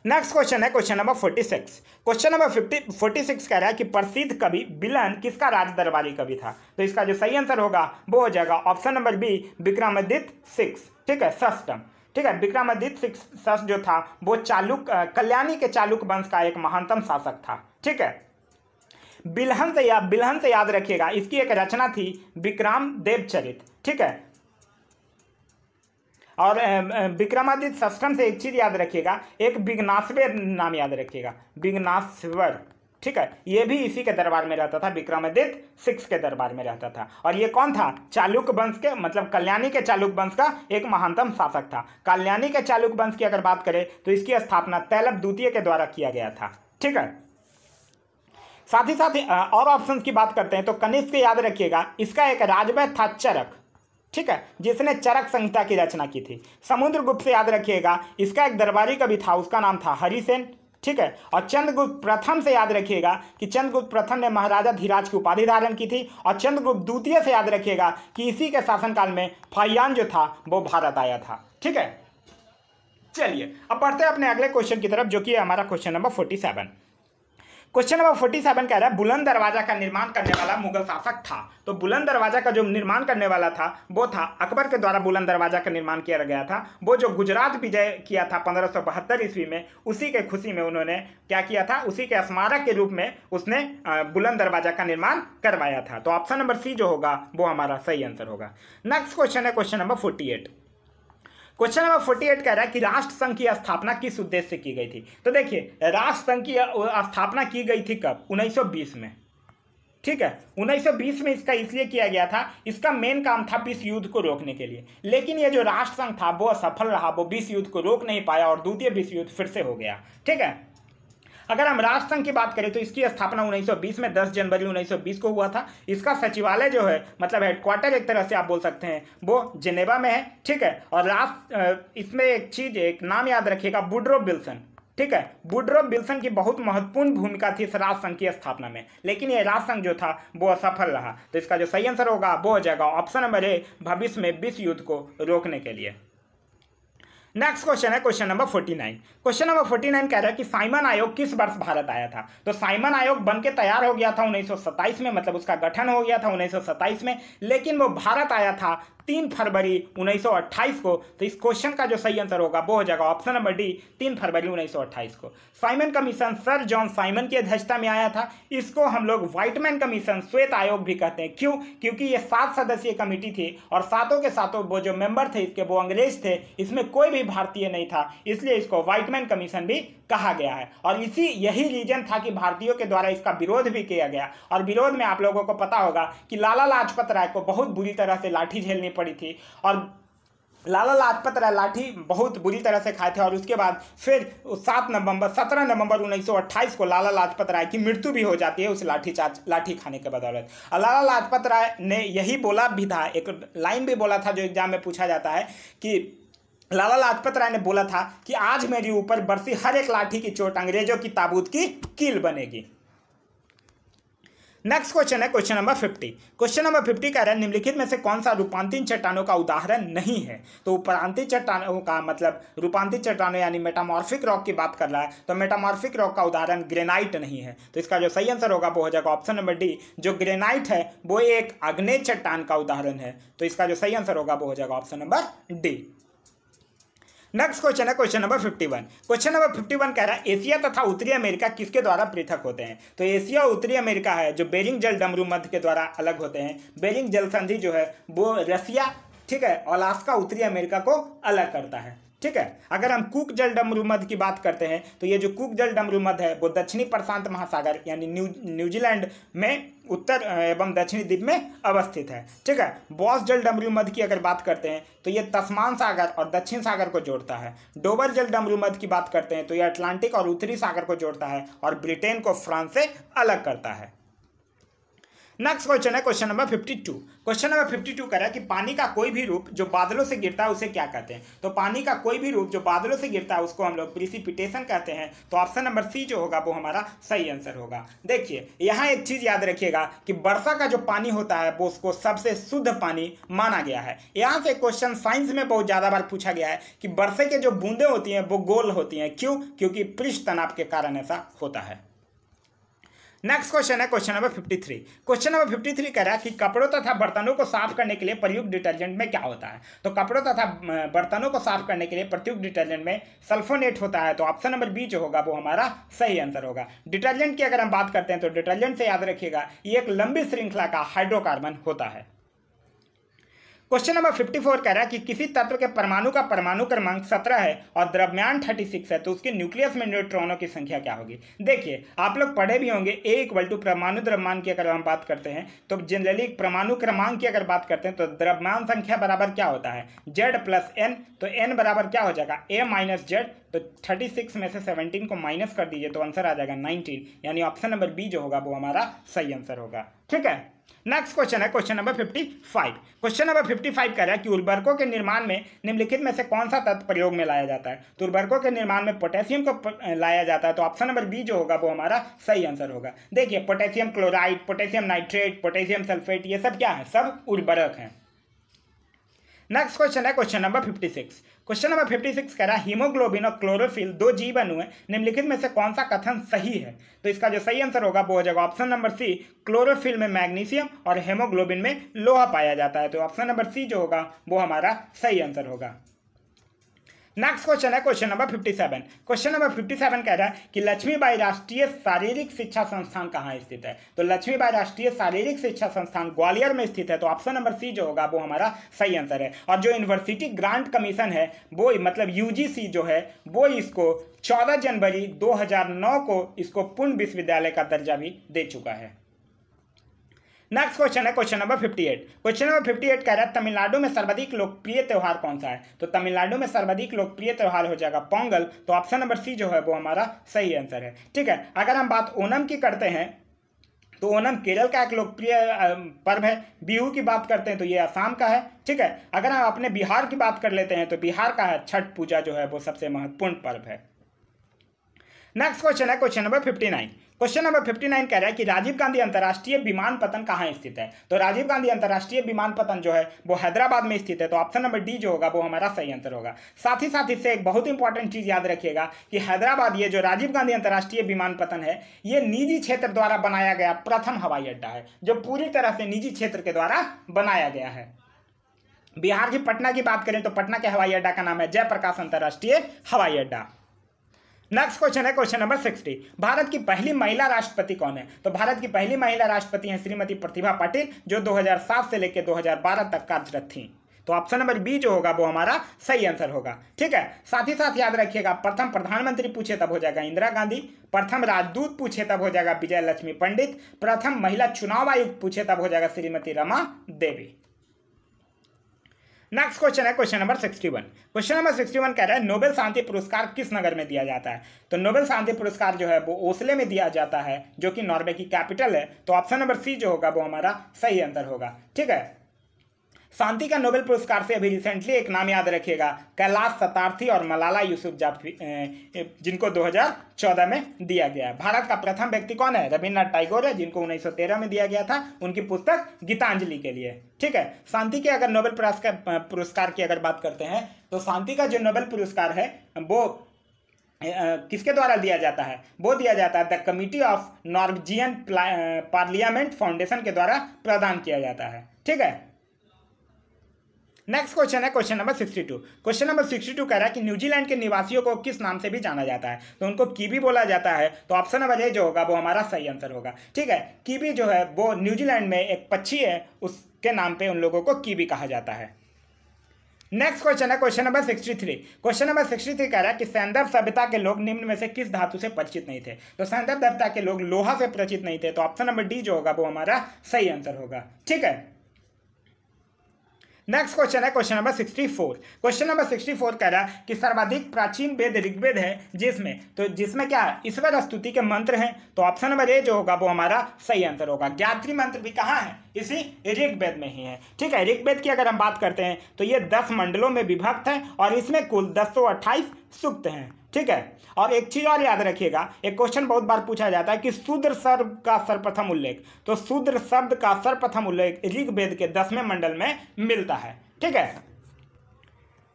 नेक्स्ट क्वेश्चन है question number forty six question number fifty forty six कह रहा है कि प्रसिद्ध कवि बिलन किसका राज दरबारी कवि था तो इसका जो सही आंसर होगा वो हो जाएगा option number B Vikramaditya six ठीक है सस्टम ठीक है विक्रमादित्य शस जो था वो चालुक कल्याणी के चालुक वंश का एक महानतम शासक था ठीक है बिलहन से या बिलहन से याद रखिएगा इसकी एक रचना थी विक्रम देवचरित ठीक है और विक्रमादित्य सष्टम से एक चीज याद रखिएगा एक विघ्नाश्वर नाम याद रखिएगा विघ्नाश्वर ठीक है ये भी इसी के दरबार में रहता था विक्रमादित्य सिक्स के दरबार में रहता था और ये कौन था चालुक वंश के मतलब कल्याणी के चालुक वंश का एक महानतम शासक था कल्याणी के चालुक वंश की अगर बात करें तो इसकी स्थापना तैलब द्वितीय के द्वारा किया गया था ठीक है साथ ही साथ और ऑप्शन की बात करते हैं तो कनिष्क याद रखिएगा इसका एक राजवय था चरक ठीक है जिसने चरक संहिता की रचना की थी समुद्रगुप्त से याद रखिएगा इसका एक दरबारी कवि था उसका नाम था हरिसेन ठीक है और चंद्रगुप्त प्रथम से याद रखिएगा कि चंद्रगुप्त प्रथम ने महाराजा धीराज की उपाधि धारण की थी और चंद्रगुप्त द्वितीय से याद रखिएगा कि इसी के शासनकाल में फाइयान जो था वो भारत आया था ठीक है चलिए अब पढ़ते हैं अपने अगले क्वेश्चन की तरफ जो कि हमारा question number forty seven question number forty seven कह रहा है बुलंद दरवाजा का निर्माण करने वाला मुगल शासक था तो बुलंद दरवाजा का जो निर्माण करने वाला था वो था अकबर के द्वारा बुलंद दरवाजा का निर्माण किया गया था वो जो गुजरात विजय किया था पंद्रह सौ बहत्तर ईस्वी में उसी के खुशी में उन्होंने क्या किया था उसी के स्मारक के रूप में उसने बुलंद दरवाजा का निर्माण करवाया था तो ऑप्शन नंबर सी जो होगा वो हमारा सही आंसर होगा नेक्स्ट क्वेश्चन है question number forty eight question number forty eight कह रहा है कि राष्ट्र संघ की स्थापना किस उद्देश्य से की गई थी तो देखिए राष्ट्र संघ की स्थापना की गई थी कब 1920 में ठीक है 1920 में इसका इसलिए किया गया था इसका मेन काम था विश्व युद्ध को रोकने के लिए लेकिन ये जो राष्ट्र संघ था वो असफल रहा वो बीस युद्ध को रोक नहीं पाया और द्वितीय विश्व युद्ध फिर से हो गया ठीक है अगर हम राजसंघ की बात करें तो इसकी स्थापना 1920 में 10 जनवरी 1920 को हुआ था इसका सचिवालय जो है मतलब हेडक्वार्टर एक तरह से आप बोल सकते हैं वो जिनेवा में है ठीक है और राष्ट्र इसमें एक चीज़ एक नाम याद रखिएगा बुड्रो बिल्सन ठीक है बुड्रो बिल्सन की बहुत महत्वपूर्ण भूमिका थी इस राजसंघ की स्थापना में लेकिन ये राजसंघ जो था वो असफल रहा तो इसका जो सही आंसर होगा वो हो जाएगा ऑप्शन नंबर ए भविष्य में विश्व युद्ध को रोकने के लिए नेक्स्ट क्वेश्चन है question number forty nine question number forty nine कह रहा है कि साइमन आयोग किस वर्ष भारत आया था तो साइमन आयोग बन के तैयार हो गया था उन्नीस में मतलब उसका गठन हो गया था उन्नीस में लेकिन वो भारत आया था तीन फरवरी 1928 को तो इस क्वेश्चन का जो सही आंसर होगा वो हो जाएगा ऑप्शन नंबर डी तीन फरवरी 1928 को Simon Commission Sir John Simon की अध्यक्षता में आया था इसको हम लोग व्हाइटमैन कमीशन श्वेत आयोग भी कहते हैं क्यों क्योंकि ये सात सदस्यीय कमेटी थी और सातों के सातों वो जो मेंबर थे इसके वो अंग्रेज थे इसमें कोई भी भारतीय नहीं था इसलिए इसको व्हाइटमैन कमीशन भी कहा गया है और इसी यही रीजन था कि भारतीयों के द्वारा इसका विरोध भी किया गया और विरोध में आप लोगों को पता होगा कि लाला लाजपत राय को बहुत बुरी तरह से लाठी झेलनी करनी पड़ी थी और लाला लाजपत राय लाठी बहुत बुरी तरह से खाए थे और उसके बाद फिर सात नवंबर सत्रह नवंबर 1928 को लाला लाजपत राय की मृत्यु भी हो जाती है उस लाठी चार्ज लाठी खाने के बदौलत और लाला लाजपत राय ने यही बोला भी था एक लाइन भी बोला था जो एग्जाम में पूछा जाता है कि लाला लाजपत राय ने बोला था कि आज मेरी ऊपर बरसी हर एक लाठी की चोट अंग्रेजों की ताबूत की कील बनेगी नेक्स्ट क्वेश्चन है question number fifty question number fifty कह रहे हैं निम्नलिखित में से कौन सा रूपांतरित चट्टानों का उदाहरण नहीं है तो प्रांतिक चट्टानों का मतलब रूपांतरित चट्टानों यानी मेटामॉर्फिक रॉक की बात कर रहा है तो मेटामॉर्फिक रॉक का उदाहरण ग्रेनाइट नहीं है तो इसका जो सही आंसर होगा वो हो जाएगा ऑप्शन नंबर डी जो ग्रेनाइट है वो एक अग्नेय चट्टान का उदाहरण है तो इसका जो सही आंसर होगा वो हो जाएगा option number D next question है question number fifty one question number fifty one कह रहा है एशिया तथा उत्तरी अमेरिका किसके द्वारा पृथक होते हैं तो एशिया और उत्तरी अमेरिका है जो बेरिंग जल डमरू मध्य के द्वारा अलग होते हैं बेरिंग जल संधि जो है वो रसिया ठीक है अलास्का उत्तरी अमेरिका को अलग करता है ठीक है अगर हम कुक जल डमरू मध्य की बात करते हैं तो ये जो कुक जल डमरू मध्य है वो दक्षिणी प्रशांत महासागर यानी न्यू न्यूजीलैंड में उत्तर एवं दक्षिणी द्वीप में अवस्थित है ठीक है बॉस जल डमरू मध्य की अगर बात करते हैं तो ये तस्मान सागर और दक्षिण सागर को जोड़ता है डोबर जल डमरू मध्य की बात करते हैं तो ये अटलांटिक और उत्तरी सागर को जोड़ता है और ब्रिटेन को फ्रांस से अलग करता है नेक्स्ट क्वेश्चन है question number fifty two question number fifty two करा कि पानी का कोई भी रूप जो बादलों से गिरता है उसे क्या कहते हैं तो पानी का कोई भी रूप जो बादलों से गिरता है उसको हम लोग प्रिसिपिटेशन कहते हैं तो ऑप्शन नंबर सी जो होगा वो हमारा सही आंसर होगा देखिए यहाँ एक चीज़ याद रखिएगा कि वर्षा का जो पानी होता है वो उसको सबसे शुद्ध पानी माना गया है यहाँ से क्वेश्चन साइंस में बहुत ज़्यादा बार पूछा गया है कि वर्षे के जो बूंदें होती हैं वो गोल होती हैं क्यों क्योंकि पृष्ठ तनाव के कारण ऐसा होता है नेक्स्ट क्वेश्चन है question number fifty three question number fifty three कह रहा है कि कपड़ों तथा बर्तनों को साफ करने के लिए प्रयुक्त डिटर्जेंट में क्या होता है तो कपड़ों तथा बर्तनों को साफ करने के लिए प्रयुक्त डिटर्जेंट में सल्फोनेट होता है तो ऑप्शन नंबर बी जो होगा वो हमारा सही आंसर होगा डिटर्जेंट की अगर हम बात करते हैं तो डिटर्जेंट से याद रखिएगा ये एक लंबी श्रृंखला का हाइड्रोकार्बन होता है क्वेश्चन नंबर 54 कह रहा है कि किसी तत्व के परमाणु का परमाणु क्रमांक 17 है और द्रव्यमान 36 है तो उसके न्यूक्लियस में न्यूट्रॉनों की संख्या क्या होगी देखिए आप लोग पढ़े भी होंगे ए इक्वल टू परमाणु द्रव्यमान की अगर हम बात करते हैं तो जनरली परमाणु क्रमांक की अगर बात करते हैं तो द्रव्यमान संख्या बराबर क्या होता है जेड प्लस एन तो एन बराबर क्या हो जाएगा ए माइनस जेड तो थर्टी सिक्स में से सेवनटीन को माइनस कर दीजिए तो आंसर आ जाएगा नाइनटीन यानी ऑप्शन नंबर बी जो होगा वो हमारा सही आंसर होगा ठीक है नेक्स्ट क्वेश्चन है question number fifty five question number fifty five कह रहा है कि उर्वरकों के निर्माण में निम्नलिखित में से कौन सा तत्व प्रयोग में लाया जाता है तो उर्वरकों के निर्माण में पोटेशियम को लाया जाता है तो ऑप्शन नंबर बी जो होगा वो हमारा सही आंसर होगा देखिए potassium chloride potassium nitrate potassium sulphate ये सब क्या है सब उर्वरक हैं नेक्स्ट क्वेश्चन है question number fifty six question number fifty six कह रहा है हीमोग्लोबिन और क्लोरोफिल दो जीवन है निम्नलिखित में से कौन सा कथन सही है तो इसका जो सही आंसर होगा वो हो जाएगा ऑप्शन नंबर सी क्लोरोफिल में मैग्नीशियम और हेमोग्लोबिन में लोहा पाया जाता है तो ऑप्शन नंबर सी जो होगा वो हमारा सही आंसर होगा नेक्स्ट क्वेश्चन है question number fifty seven question number fifty seven कह रहा है कि लक्ष्मीबाई राष्ट्रीय शारीरिक शिक्षा संस्थान कहाँ स्थित है तो लक्ष्मीबाई राष्ट्रीय शारीरिक शिक्षा संस्थान ग्वालियर में स्थित है तो ऑप्शन नंबर सी जो होगा वो हमारा सही आंसर है और जो यूनिवर्सिटी ग्रांट कमीशन है वो मतलब यू जो है वो इसको चौदह जनवरी दो को इसको पूर्ण विश्वविद्यालय का दर्जा भी दे चुका है नेक्स्ट क्वेश्चन है question number fifty eight question number fifty eight कह रहा है तमिलनाडु में सर्वाधिक लोकप्रिय त्यौहार कौन सा है तो तमिलनाडु में सर्वाधिक लोकप्रिय त्यौहार हो जाएगा पोंगल तो ऑप्शन नंबर सी जो है वो हमारा सही आंसर है ठीक है अगर हम बात ओनम की करते हैं तो ओनम केरल का एक लोकप्रिय पर्व है बिहू की बात करते हैं तो ये आसाम का है ठीक है अगर हम अपने बिहार की बात कर लेते हैं तो बिहार का है छठ पूजा जो है वो सबसे महत्वपूर्ण पर्व है नेक्स्ट क्वेश्चन है question number fifty nine question number fifty nine कह रहा है कि राजीव गांधी अंतर्राष्ट्रीय विमान पतन कहाँ स्थित है तो राजीव गांधी अंतर्राष्ट्रीय विमानपतन जो है वो हैदराबाद में स्थित है तो ऑप्शन नंबर डी जो होगा वो हमारा सही आंसर होगा साथ ही साथ इससे एक बहुत इंपॉर्टेंट चीज याद रखिएगा कि हैदराबाद ये जो राजीव गांधी अंतर्राष्ट्रीय पतन है ये निजी क्षेत्र द्वारा बनाया गया प्रथम हवाई अड्डा है जो पूरी तरह से निजी क्षेत्र के द्वारा बनाया गया है बिहार की पटना की बात करें तो पटना के हवाई अड्डा का नाम है जयप्रकाश अंतर्राष्ट्रीय हवाई अड्डा नेक्स्ट क्वेश्चन है क्वेश्चन नंबर सिक्सटी भारत की पहली महिला राष्ट्रपति कौन है तो भारत की पहली महिला राष्ट्रपति हैं श्रीमती प्रतिभा पाटिल जो 2007 से लेकर 2012 तक कार्यरत थी तो ऑप्शन नंबर बी जो होगा वो हमारा सही आंसर होगा ठीक है साथ ही साथ याद रखिएगा प्रथम प्रधानमंत्री पूछे तब हो जाएगा इंदिरा गांधी प्रथम राजदूत पूछे तब हो जाएगा विजय लक्ष्मी पंडित प्रथम महिला चुनाव आयुक्त पूछे तब हो जाएगा श्रीमती रमा देवी नेक्स्ट क्वेश्चन है question number sixty one question number sixty one कह रहा है नोबेल शांति पुरस्कार किस नगर में दिया जाता है तो नोबेल शांति पुरस्कार जो है वो ओसले में दिया जाता है जो कि नॉर्वे की कैपिटल है तो ऑप्शन नंबर सी जो होगा वो हमारा सही आंसर होगा ठीक है शांति का नोबेल पुरस्कार से अभी रिसेंटली एक नाम याद रखिएगा कैलाश सतार्थी और मलाला यूसुफ जाफी जिनको 2014 में दिया गया है भारत का प्रथम व्यक्ति कौन है रविन्द्रनाथ टाइगोर है जिनको 1913 में दिया गया था उनकी पुस्तक गीतांजलि के लिए ठीक है शांति के अगर नोबेल पुरस्कार की अगर बात करते हैं तो शांति का जो नोबेल पुरस्कार है वो किसके द्वारा दिया जाता है वो दिया जाता है the committee of Norwegian parliament foundation के द्वारा प्रदान किया जाता है ठीक है नेक्स्ट क्वेश्चन है question number sixty two question number sixty two कह रहा है कि न्यूजीलैंड के निवासियों को किस नाम से भी जाना जाता है तो उनको कीवी बोला जाता है तो ऑप्शन नंबर ए जो होगा वो हमारा सही आंसर होगा ठीक है कीवी जो है वो न्यूजीलैंड में एक पक्षी है उसके नाम पर उन लोगों को कीवी कहा जाता है नेक्स्ट क्वेश्चन है question number sixty three question number sixty three कह रहा है कि सैंदर्भ सभ्यता के लोग निम्न में से किस धातु से परिचित नहीं थे तो सैंदर्भ सभ्यता के लोग लोहा से परिचित नहीं थे तो ऑप्शन नंबर डी जो होगा वो हमारा सही आंसर होगा ठीक है नेक्स्ट क्वेश्चन है question number sixty four question number sixty four कह रहा है कि सर्वाधिक प्राचीन वेद ऋग्वेद है जिसमें तो जिसमें क्या है ईश्वर स्तुति के मंत्र हैं तो ऑप्शन नंबर ए जो होगा वो हमारा सही आंसर होगा ज्ञात्री मंत्र भी कहाँ है इसी ऋग्वेद में ही है ठीक है ऋग्वेद की अगर हम बात करते हैं तो ये दस मंडलों में विभक्त है और इसमें कुल दस सौ अट्ठाईस सूक्त हैं ठीक है और एक चीज़ और याद रखिएगा एक क्वेश्चन बहुत बार पूछा जाता है कि शूद्र शब्द का सर्वप्रथम उल्लेख तो शूद्र शब्द का सर्वप्रथम उल्लेख ऋग्वेद के दसवें मंडल में मिलता है ठीक है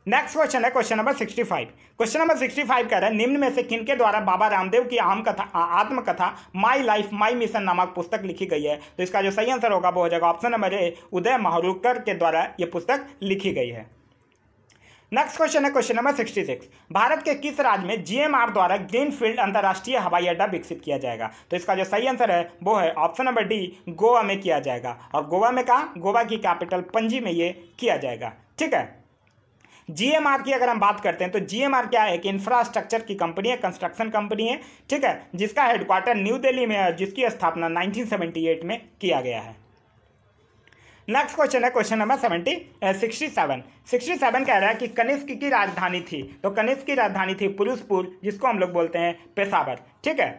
नेक्स्ट क्वेश्चन है question number sixty five question number sixty five कह रहे हैं निम्न में से किनके द्वारा बाबा रामदेव की आम कथा आत्मकथा माई लाइफ माई मिशन नामक पुस्तक लिखी गई है तो इसका जो सही आंसर होगा वो हो जाएगा ऑप्शन नंबर ए उदय महरूकर के द्वारा ये पुस्तक लिखी गई है नेक्स्ट क्वेश्चन है question number sixty six Bharat के किस राज्य में जीएमआर द्वारा ग्रीनफील्ड अंतर्राष्ट्रीय हवाई अड्डा विकसित किया जाएगा तो इसका जो सही आंसर है वो है ऑप्शन नंबर डी गोवा में किया जाएगा और गोवा में कहा गोवा की कैपिटल पंजी में ये किया जाएगा ठीक है जीएमआर की अगर हम बात करते हैं तो जीएमआर क्या है कि इंफ्रास्ट्रक्चर की कंपनी है कंस्ट्रक्शन कंपनी है ठीक है जिसका हेडक्वार्टर न्यू दिल्ली में है जिसकी स्थापना 1978 में किया गया है नेक्स्ट क्वेश्चन है question number seventy sixty seven sixty seven कह रहा है कि कनिष्क की राजधानी थी तो कनिष्क की राजधानी थी पुरुषपुर जिसको हम लोग बोलते हैं पेशावर ठीक है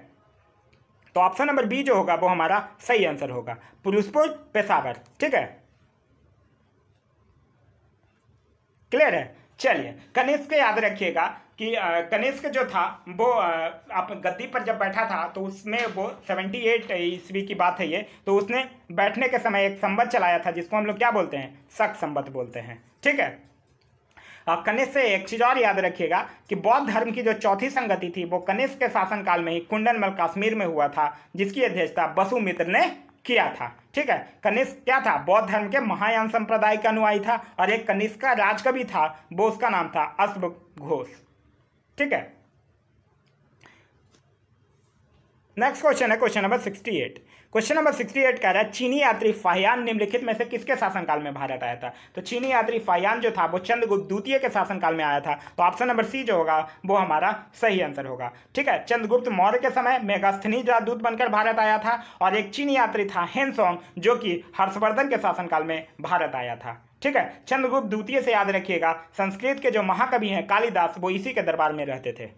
तो ऑप्शन नंबर बी जो होगा वो हमारा सही आंसर होगा पुरुषपुर पेशावर ठीक है क्लियर है चलिए कनिष्क याद रखिएगा कि कनिष्क जो था वो आप गद्दी पर जब बैठा था तो उसमें वो 78 एट ईस्वी की बात है ये तो उसने बैठने के समय एक संबत चलाया था जिसको हम लोग क्या बोलते हैं शक संबत बोलते हैं ठीक है अब कनिष्क से एक चीज़ और याद रखिएगा कि बौद्ध धर्म की जो चौथी संगति थी वो कनिष्क के शासनकाल में ही कुंडनमल काश्मीर में हुआ था जिसकी अध्यक्षता बसुमित्र ने किया था ठीक है कनिष्क क्या था बौद्ध धर्म के महायान संप्रदाय का अनुयायी था और एक कनिष्क का राजकवि था वो उसका नाम था अश्व घोष ठीक है नेक्स्ट क्वेश्चन है question number sixty eight question number sixty eight कह रहा है चीनी यात्री फाहियान निम्नलिखित में से किसके शासनकाल में भारत आया था तो चीनी यात्री फाहयान जो था वो चंद्रगुप्त द्वितीय के शासनकाल में आया था तो ऑप्शन नंबर सी जो होगा वो हमारा सही आंसर होगा ठीक है चंद्रगुप्त मौर्य के समय मेगास्थनी राजदूत बनकर भारत आया था और एक चीनी यात्री था हेनसोंग जो कि हर्षवर्धन के शासनकाल में भारत आया था ठीक है चंद्रगुप्त द्वितीय से याद रखिएगा संस्कृत के जो महाकवि हैं कालिदास वो इसी के दरबार में रहते थे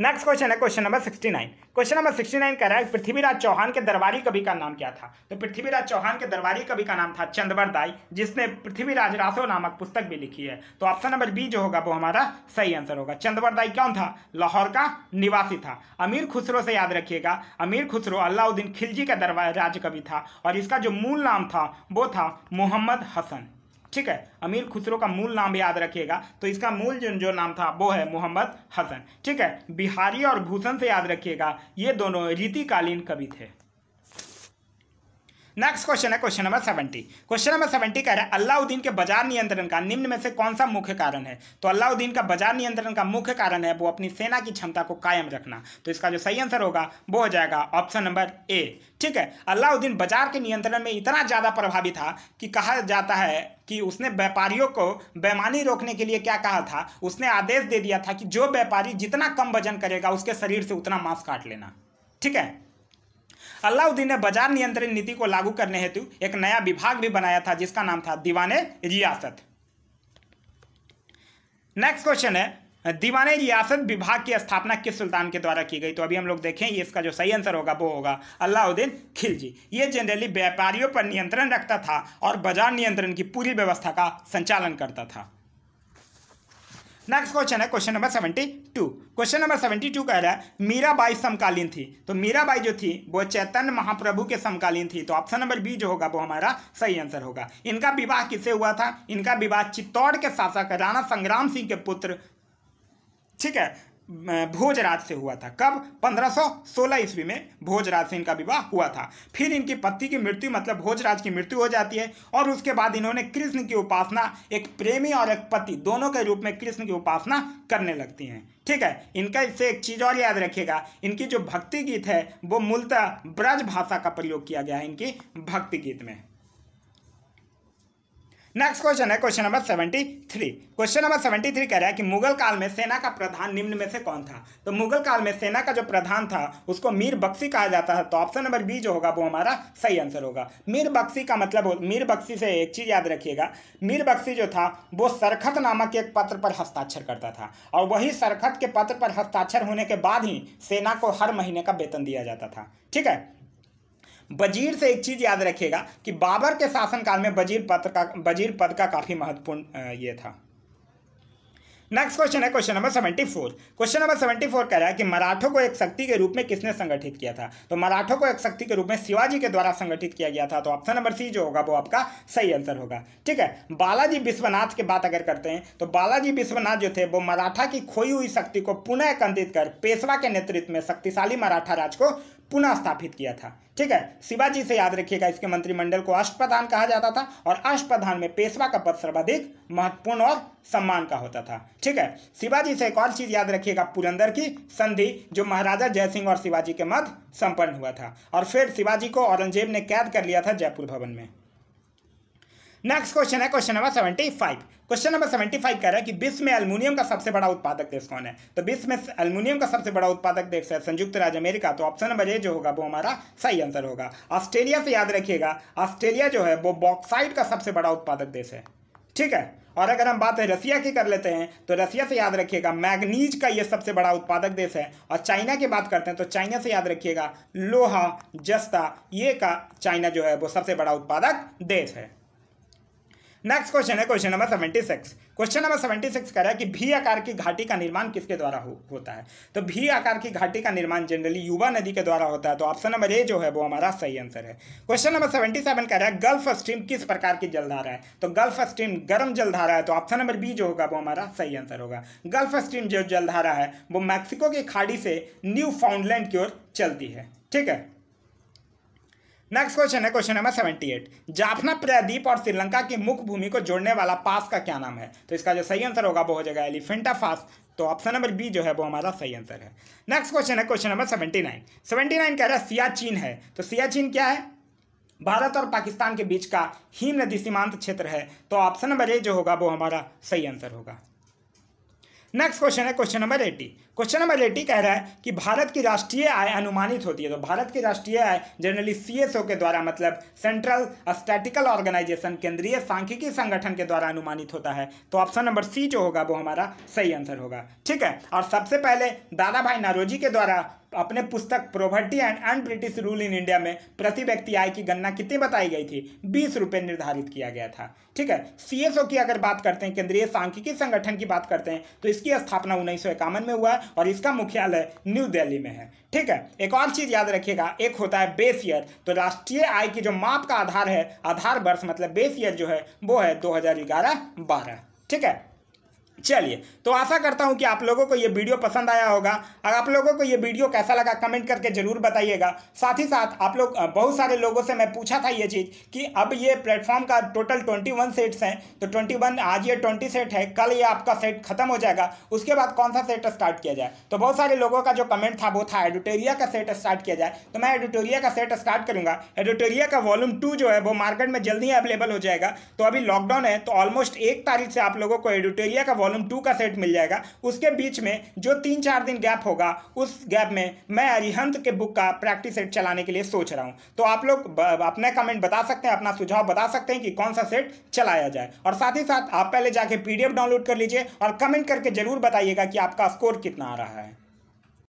नेक्स्ट क्वेश्चन है question number sixty nine question number sixty nine कह रहा है पृथ्वीराज चौहान के दरबारी कवि का नाम क्या था तो पृथ्वीराज चौहान के दरबारी कवि का नाम था चंदवरदाई दाई जिसने पृथ्वीराज रासो नामक पुस्तक भी लिखी है तो ऑप्शन नंबर बी जो होगा वो हमारा सही आंसर होगा चंदवरदाई दाई कौन था लाहौर का निवासी था अमीर खुसरो से याद रखिएगा अमीर खुसरो अलाउद्दीन खिलजी का दरबार राज कवि था और इसका जो मूल नाम था वो था मोहम्मद हसन ठीक है अमीर खुसरो का मूल नाम याद रखिएगा तो इसका मूल जो, जो नाम था वो है मोहम्मद हसन ठीक है बिहारी और भूषण से याद रखिएगा ये दोनों रीतिकालीन कवि थे नेक्स्ट क्वेश्चन है question number seventy question number seventy कह रहा है अलाउद्दीन के बाजार नियंत्रण का निम्न में से कौन सा मुख्य कारण है तो अलाउद्दीन का बाजार नियंत्रण का मुख्य कारण है वो अपनी सेना की क्षमता को कायम रखना तो इसका जो सही आंसर होगा वो हो जाएगा ऑप्शन नंबर ए ठीक है अलाउद्दीन बाजार के नियंत्रण में इतना ज़्यादा प्रभावी था कि कहा जाता है कि उसने व्यापारियों को बेमानी रोकने के लिए क्या कहा था उसने आदेश दे दिया था कि जो व्यापारी जितना कम वजन करेगा उसके शरीर से उतना मांस काट लेना ठीक है अलाउद्दीन ने बाजार नियंत्रण नीति को लागू करने हेतु एक नया विभाग भी बनाया था जिसका नाम था दीवाने रियासत नेक्स्ट क्वेश्चन है दीवाने रियासत विभाग की स्थापना किस सुल्तान के द्वारा की गई तो अभी हम लोग देखें ये इसका जो सही आंसर होगा वो होगा अलाउद्दीन खिलजी ये जनरली व्यापारियों पर नियंत्रण रखता था और बाजार नियंत्रण की पूरी व्यवस्था का संचालन करता था नेक्स्ट क्वेश्चन है question number seventy two question number seventy two कह रहा है मीराबाई समकालीन थी तो मीराबाई जो थी वो चैतन्य महाप्रभु के समकालीन थी तो ऑप्शन नंबर बी जो होगा वो हमारा सही आंसर होगा इनका विवाह किससे हुआ था इनका विवाह चित्तौड़ के शासक राणा संग्राम सिंह के पुत्र ठीक है भोजराज से हुआ था कब 1516 ईस्वी में भोजराज से इनका विवाह हुआ था फिर इनकी पति की मृत्यु मतलब भोजराज की मृत्यु हो जाती है और उसके बाद इन्होंने कृष्ण की उपासना एक प्रेमी और एक पति दोनों के रूप में कृष्ण की उपासना करने लगती हैं ठीक है इनका इससे एक चीज़ और याद रखिएगा इनकी जो भक्ति गीत है वो मूलतः ब्रज भाषा का प्रयोग किया गया है इनकी भक्ति गीत में नेक्स्ट क्वेश्चन है question number seventy three question number seventy three कह रहा है कि मुगल काल में सेना का प्रधान निम्न में से कौन था तो मुगल काल में सेना का जो प्रधान था उसको मीर बक्सी कहा जाता है तो ऑप्शन नंबर बी जो होगा वो हमारा सही आंसर होगा मीर बक्सी का मतलब मीर बक्सी से एक चीज़ याद रखिएगा मीर बक्सी जो था वो सरखत नामक एक पत्र पर हस्ताक्षर करता था और वही सरखत के पत्र पर हस्ताक्षर होने के बाद ही सेना को हर महीने का वेतन दिया जाता था ठीक है वजीर से एक चीज़ याद रखिएगा कि बाबर के शासनकाल में वजीर पद का वजीर पद का काफ़ी महत्वपूर्ण ये था नेक्स्ट क्वेश्चन है question number seventy four question number seventy four कह रहा है कि मराठों को एक शक्ति के रूप में किसने संगठित किया था तो मराठों को एक शक्ति के रूप में शिवाजी के द्वारा संगठित किया गया था तो ऑप्शन नंबर सी जो होगा वो आपका सही आंसर होगा ठीक है बालाजी विश्वनाथ की बात अगर करते हैं तो बालाजी विश्वनाथ जो थे वो मराठा की खोई हुई शक्ति को पुनः एकंत्रित कर पेशवा के नेतृत्व में शक्तिशाली मराठा राज को पुनः स्थापित किया था ठीक है शिवाजी से याद रखिएगा इसके मंत्रिमंडल को अष्टप्रधान कहा जाता था और अष्टप्रधान में पेशवा का पद सर्वाधिक महत्वपूर्ण और सम्मान का होता था ठीक है शिवाजी से एक और चीज याद रखिएगा पुरंदर की संधि जो महाराजा जयसिंह और शिवाजी के मध्य संपन्न हुआ था और फिर शिवाजी को औरंगजेब ने कैद कर लिया था जयपुर भवन में नेक्स्ट क्वेश्चन है question number seventy five question number seventy five कह रहा है कि विश्व में अल्मोनियम का सबसे बड़ा उत्पादक देश कौन है तो विश्व में अल्मोनियम का सबसे बड़ा उत्पादक देश है संयुक्त राज्य अमेरिका तो ऑप्शन नंबर ए जो होगा वो हमारा सही आंसर होगा ऑस्ट्रेलिया से याद रखिएगा ऑस्ट्रेलिया जो है वो बॉक्साइड का सबसे बड़ा उत्पादक देश है ठीक है और अगर हम बात रसिया की कर लेते हैं तो रसिया से याद रखिएगा मैग्नीज का ये सबसे बड़ा उत्पादक देश है और चाइना की बात करते हैं तो चाइना से याद रखिएगा लोहा जस्ता ये का चाइना जो है वो सबसे बड़ा उत्पादक देश है नेक्स्ट क्वेश्चन है question number seventy six question number seventy six कह रहा है कि भी आकार की घाटी का निर्माण किसके द्वारा हो, होता है तो भी आकार की घाटी का निर्माण जनरली युवा नदी के द्वारा होता है तो ऑप्शन नंबर ए जो है वो हमारा सही आंसर है क्वेश्चन नंबर सेवेंटी सेवन कह रहा है गल्फ स्ट्रीम किस प्रकार की जलधारा है तो गल्फ स्ट्रीम गर्म जलधारा है तो ऑप्शन नंबर बी जो होगा वो हमारा सही आंसर होगा गल्फ स्ट्रीम जो जलधारा है वो मैक्सिको की खाड़ी से न्यू फाउंडलैंड की ओर चलती है ठीक है नेक्स्ट क्वेश्चन है question number seventy eight Jaffna प्रायद्वीप और श्रीलंका की मुख्य भूमि को जोड़ने वाला पास का क्या नाम है तो इसका जो सही आंसर होगा वो हो जाएगा एलिफेंटा फास्ट तो ऑप्शन नंबर बी जो है वो हमारा सही आंसर है नेक्स्ट क्वेश्चन है question number seventy nine seventy nine कह रहा है सियाचिन है तो सियाचिन क्या है भारत और पाकिस्तान के बीच का हिम नदी सीमांत क्षेत्र है तो ऑप्शन नंबर ए जो होगा वो हमारा सही आंसर होगा नेक्स्ट क्वेश्चन है question number eighty question number eighty कह रहा है कि भारत की राष्ट्रीय आय अनुमानित होती है तो भारत की राष्ट्रीय आय जनरली सी के द्वारा मतलब सेंट्रल स्टैटिकल ऑर्गेनाइजेशन केंद्रीय सांख्यिकी संगठन के द्वारा अनुमानित होता है तो ऑप्शन नंबर सी जो होगा वो हमारा सही आंसर होगा ठीक है और सबसे पहले दादा भाई नारोजी के द्वारा अपने पुस्तक poverty and un British rule in India में प्रति व्यक्ति आय की गणना कितनी बताई गई थी बीस रुपये निर्धारित किया गया था ठीक है सीएसओ की अगर बात करते हैं केंद्रीय सांख्यिकी संगठन की बात करते हैं तो इसकी स्थापना उन्नीस में हुआ है और इसका मुख्यालय न्यू दिल्ली में है ठीक है एक और चीज़ याद रखिएगा एक होता है बेस ईयर तो राष्ट्रीय आय की जो माप का आधार है आधार वर्ष मतलब बेस ईयर जो है वो है दो हज़ार ठीक है चलिए तो आशा करता हूँ कि आप लोगों को ये वीडियो पसंद आया होगा अगर आप लोगों को ये वीडियो कैसा लगा कमेंट करके ज़रूर बताइएगा साथ ही साथ आप लोग बहुत सारे लोगों से मैं पूछा था ये चीज़ कि अब ये प्लेटफॉर्म का टोटल ट्वेंटी वन सेट्स हैं तो ट्वेंटी वन आज ये ट्वेंटी सेट है कल ये आपका सेट खत्म हो जाएगा उसके बाद कौन सा सेट स्टार्ट किया जाए तो बहुत सारे लोगों का जो कमेंट था वो था एडिटोरिया का सेट स्टार्ट किया जाए तो मैं एडिटोरिया का सेट स्टार्ट करूँगा एडिटोरिया का वॉल्यूम टू जो है वो मार्केट में जल्दी ही अवेलेबल हो जाएगा तो अभी लॉकडाउन है तो ऑलमोस्ट एक तारीख से आप लोगों को एडिटोरिया का वॉल्यूम टू का सेट मिल जाएगा उसके बीच में जो तीन चार दिन गैप होगा उस गैप में मैं अरिहंत के बुक का प्रैक्टिस सेट चलाने के लिए सोच रहा हूँ तो आप लोग अपना कमेंट बता सकते हैं अपना सुझाव बता सकते हैं कि कौन सा सेट चलाया जाए और साथ ही साथ आप पहले जाके पीडीएफ डाउनलोड कर लीजिए और कमेंट करके जरूर बताइएगा कि आपका स्कोर कितना आ रहा है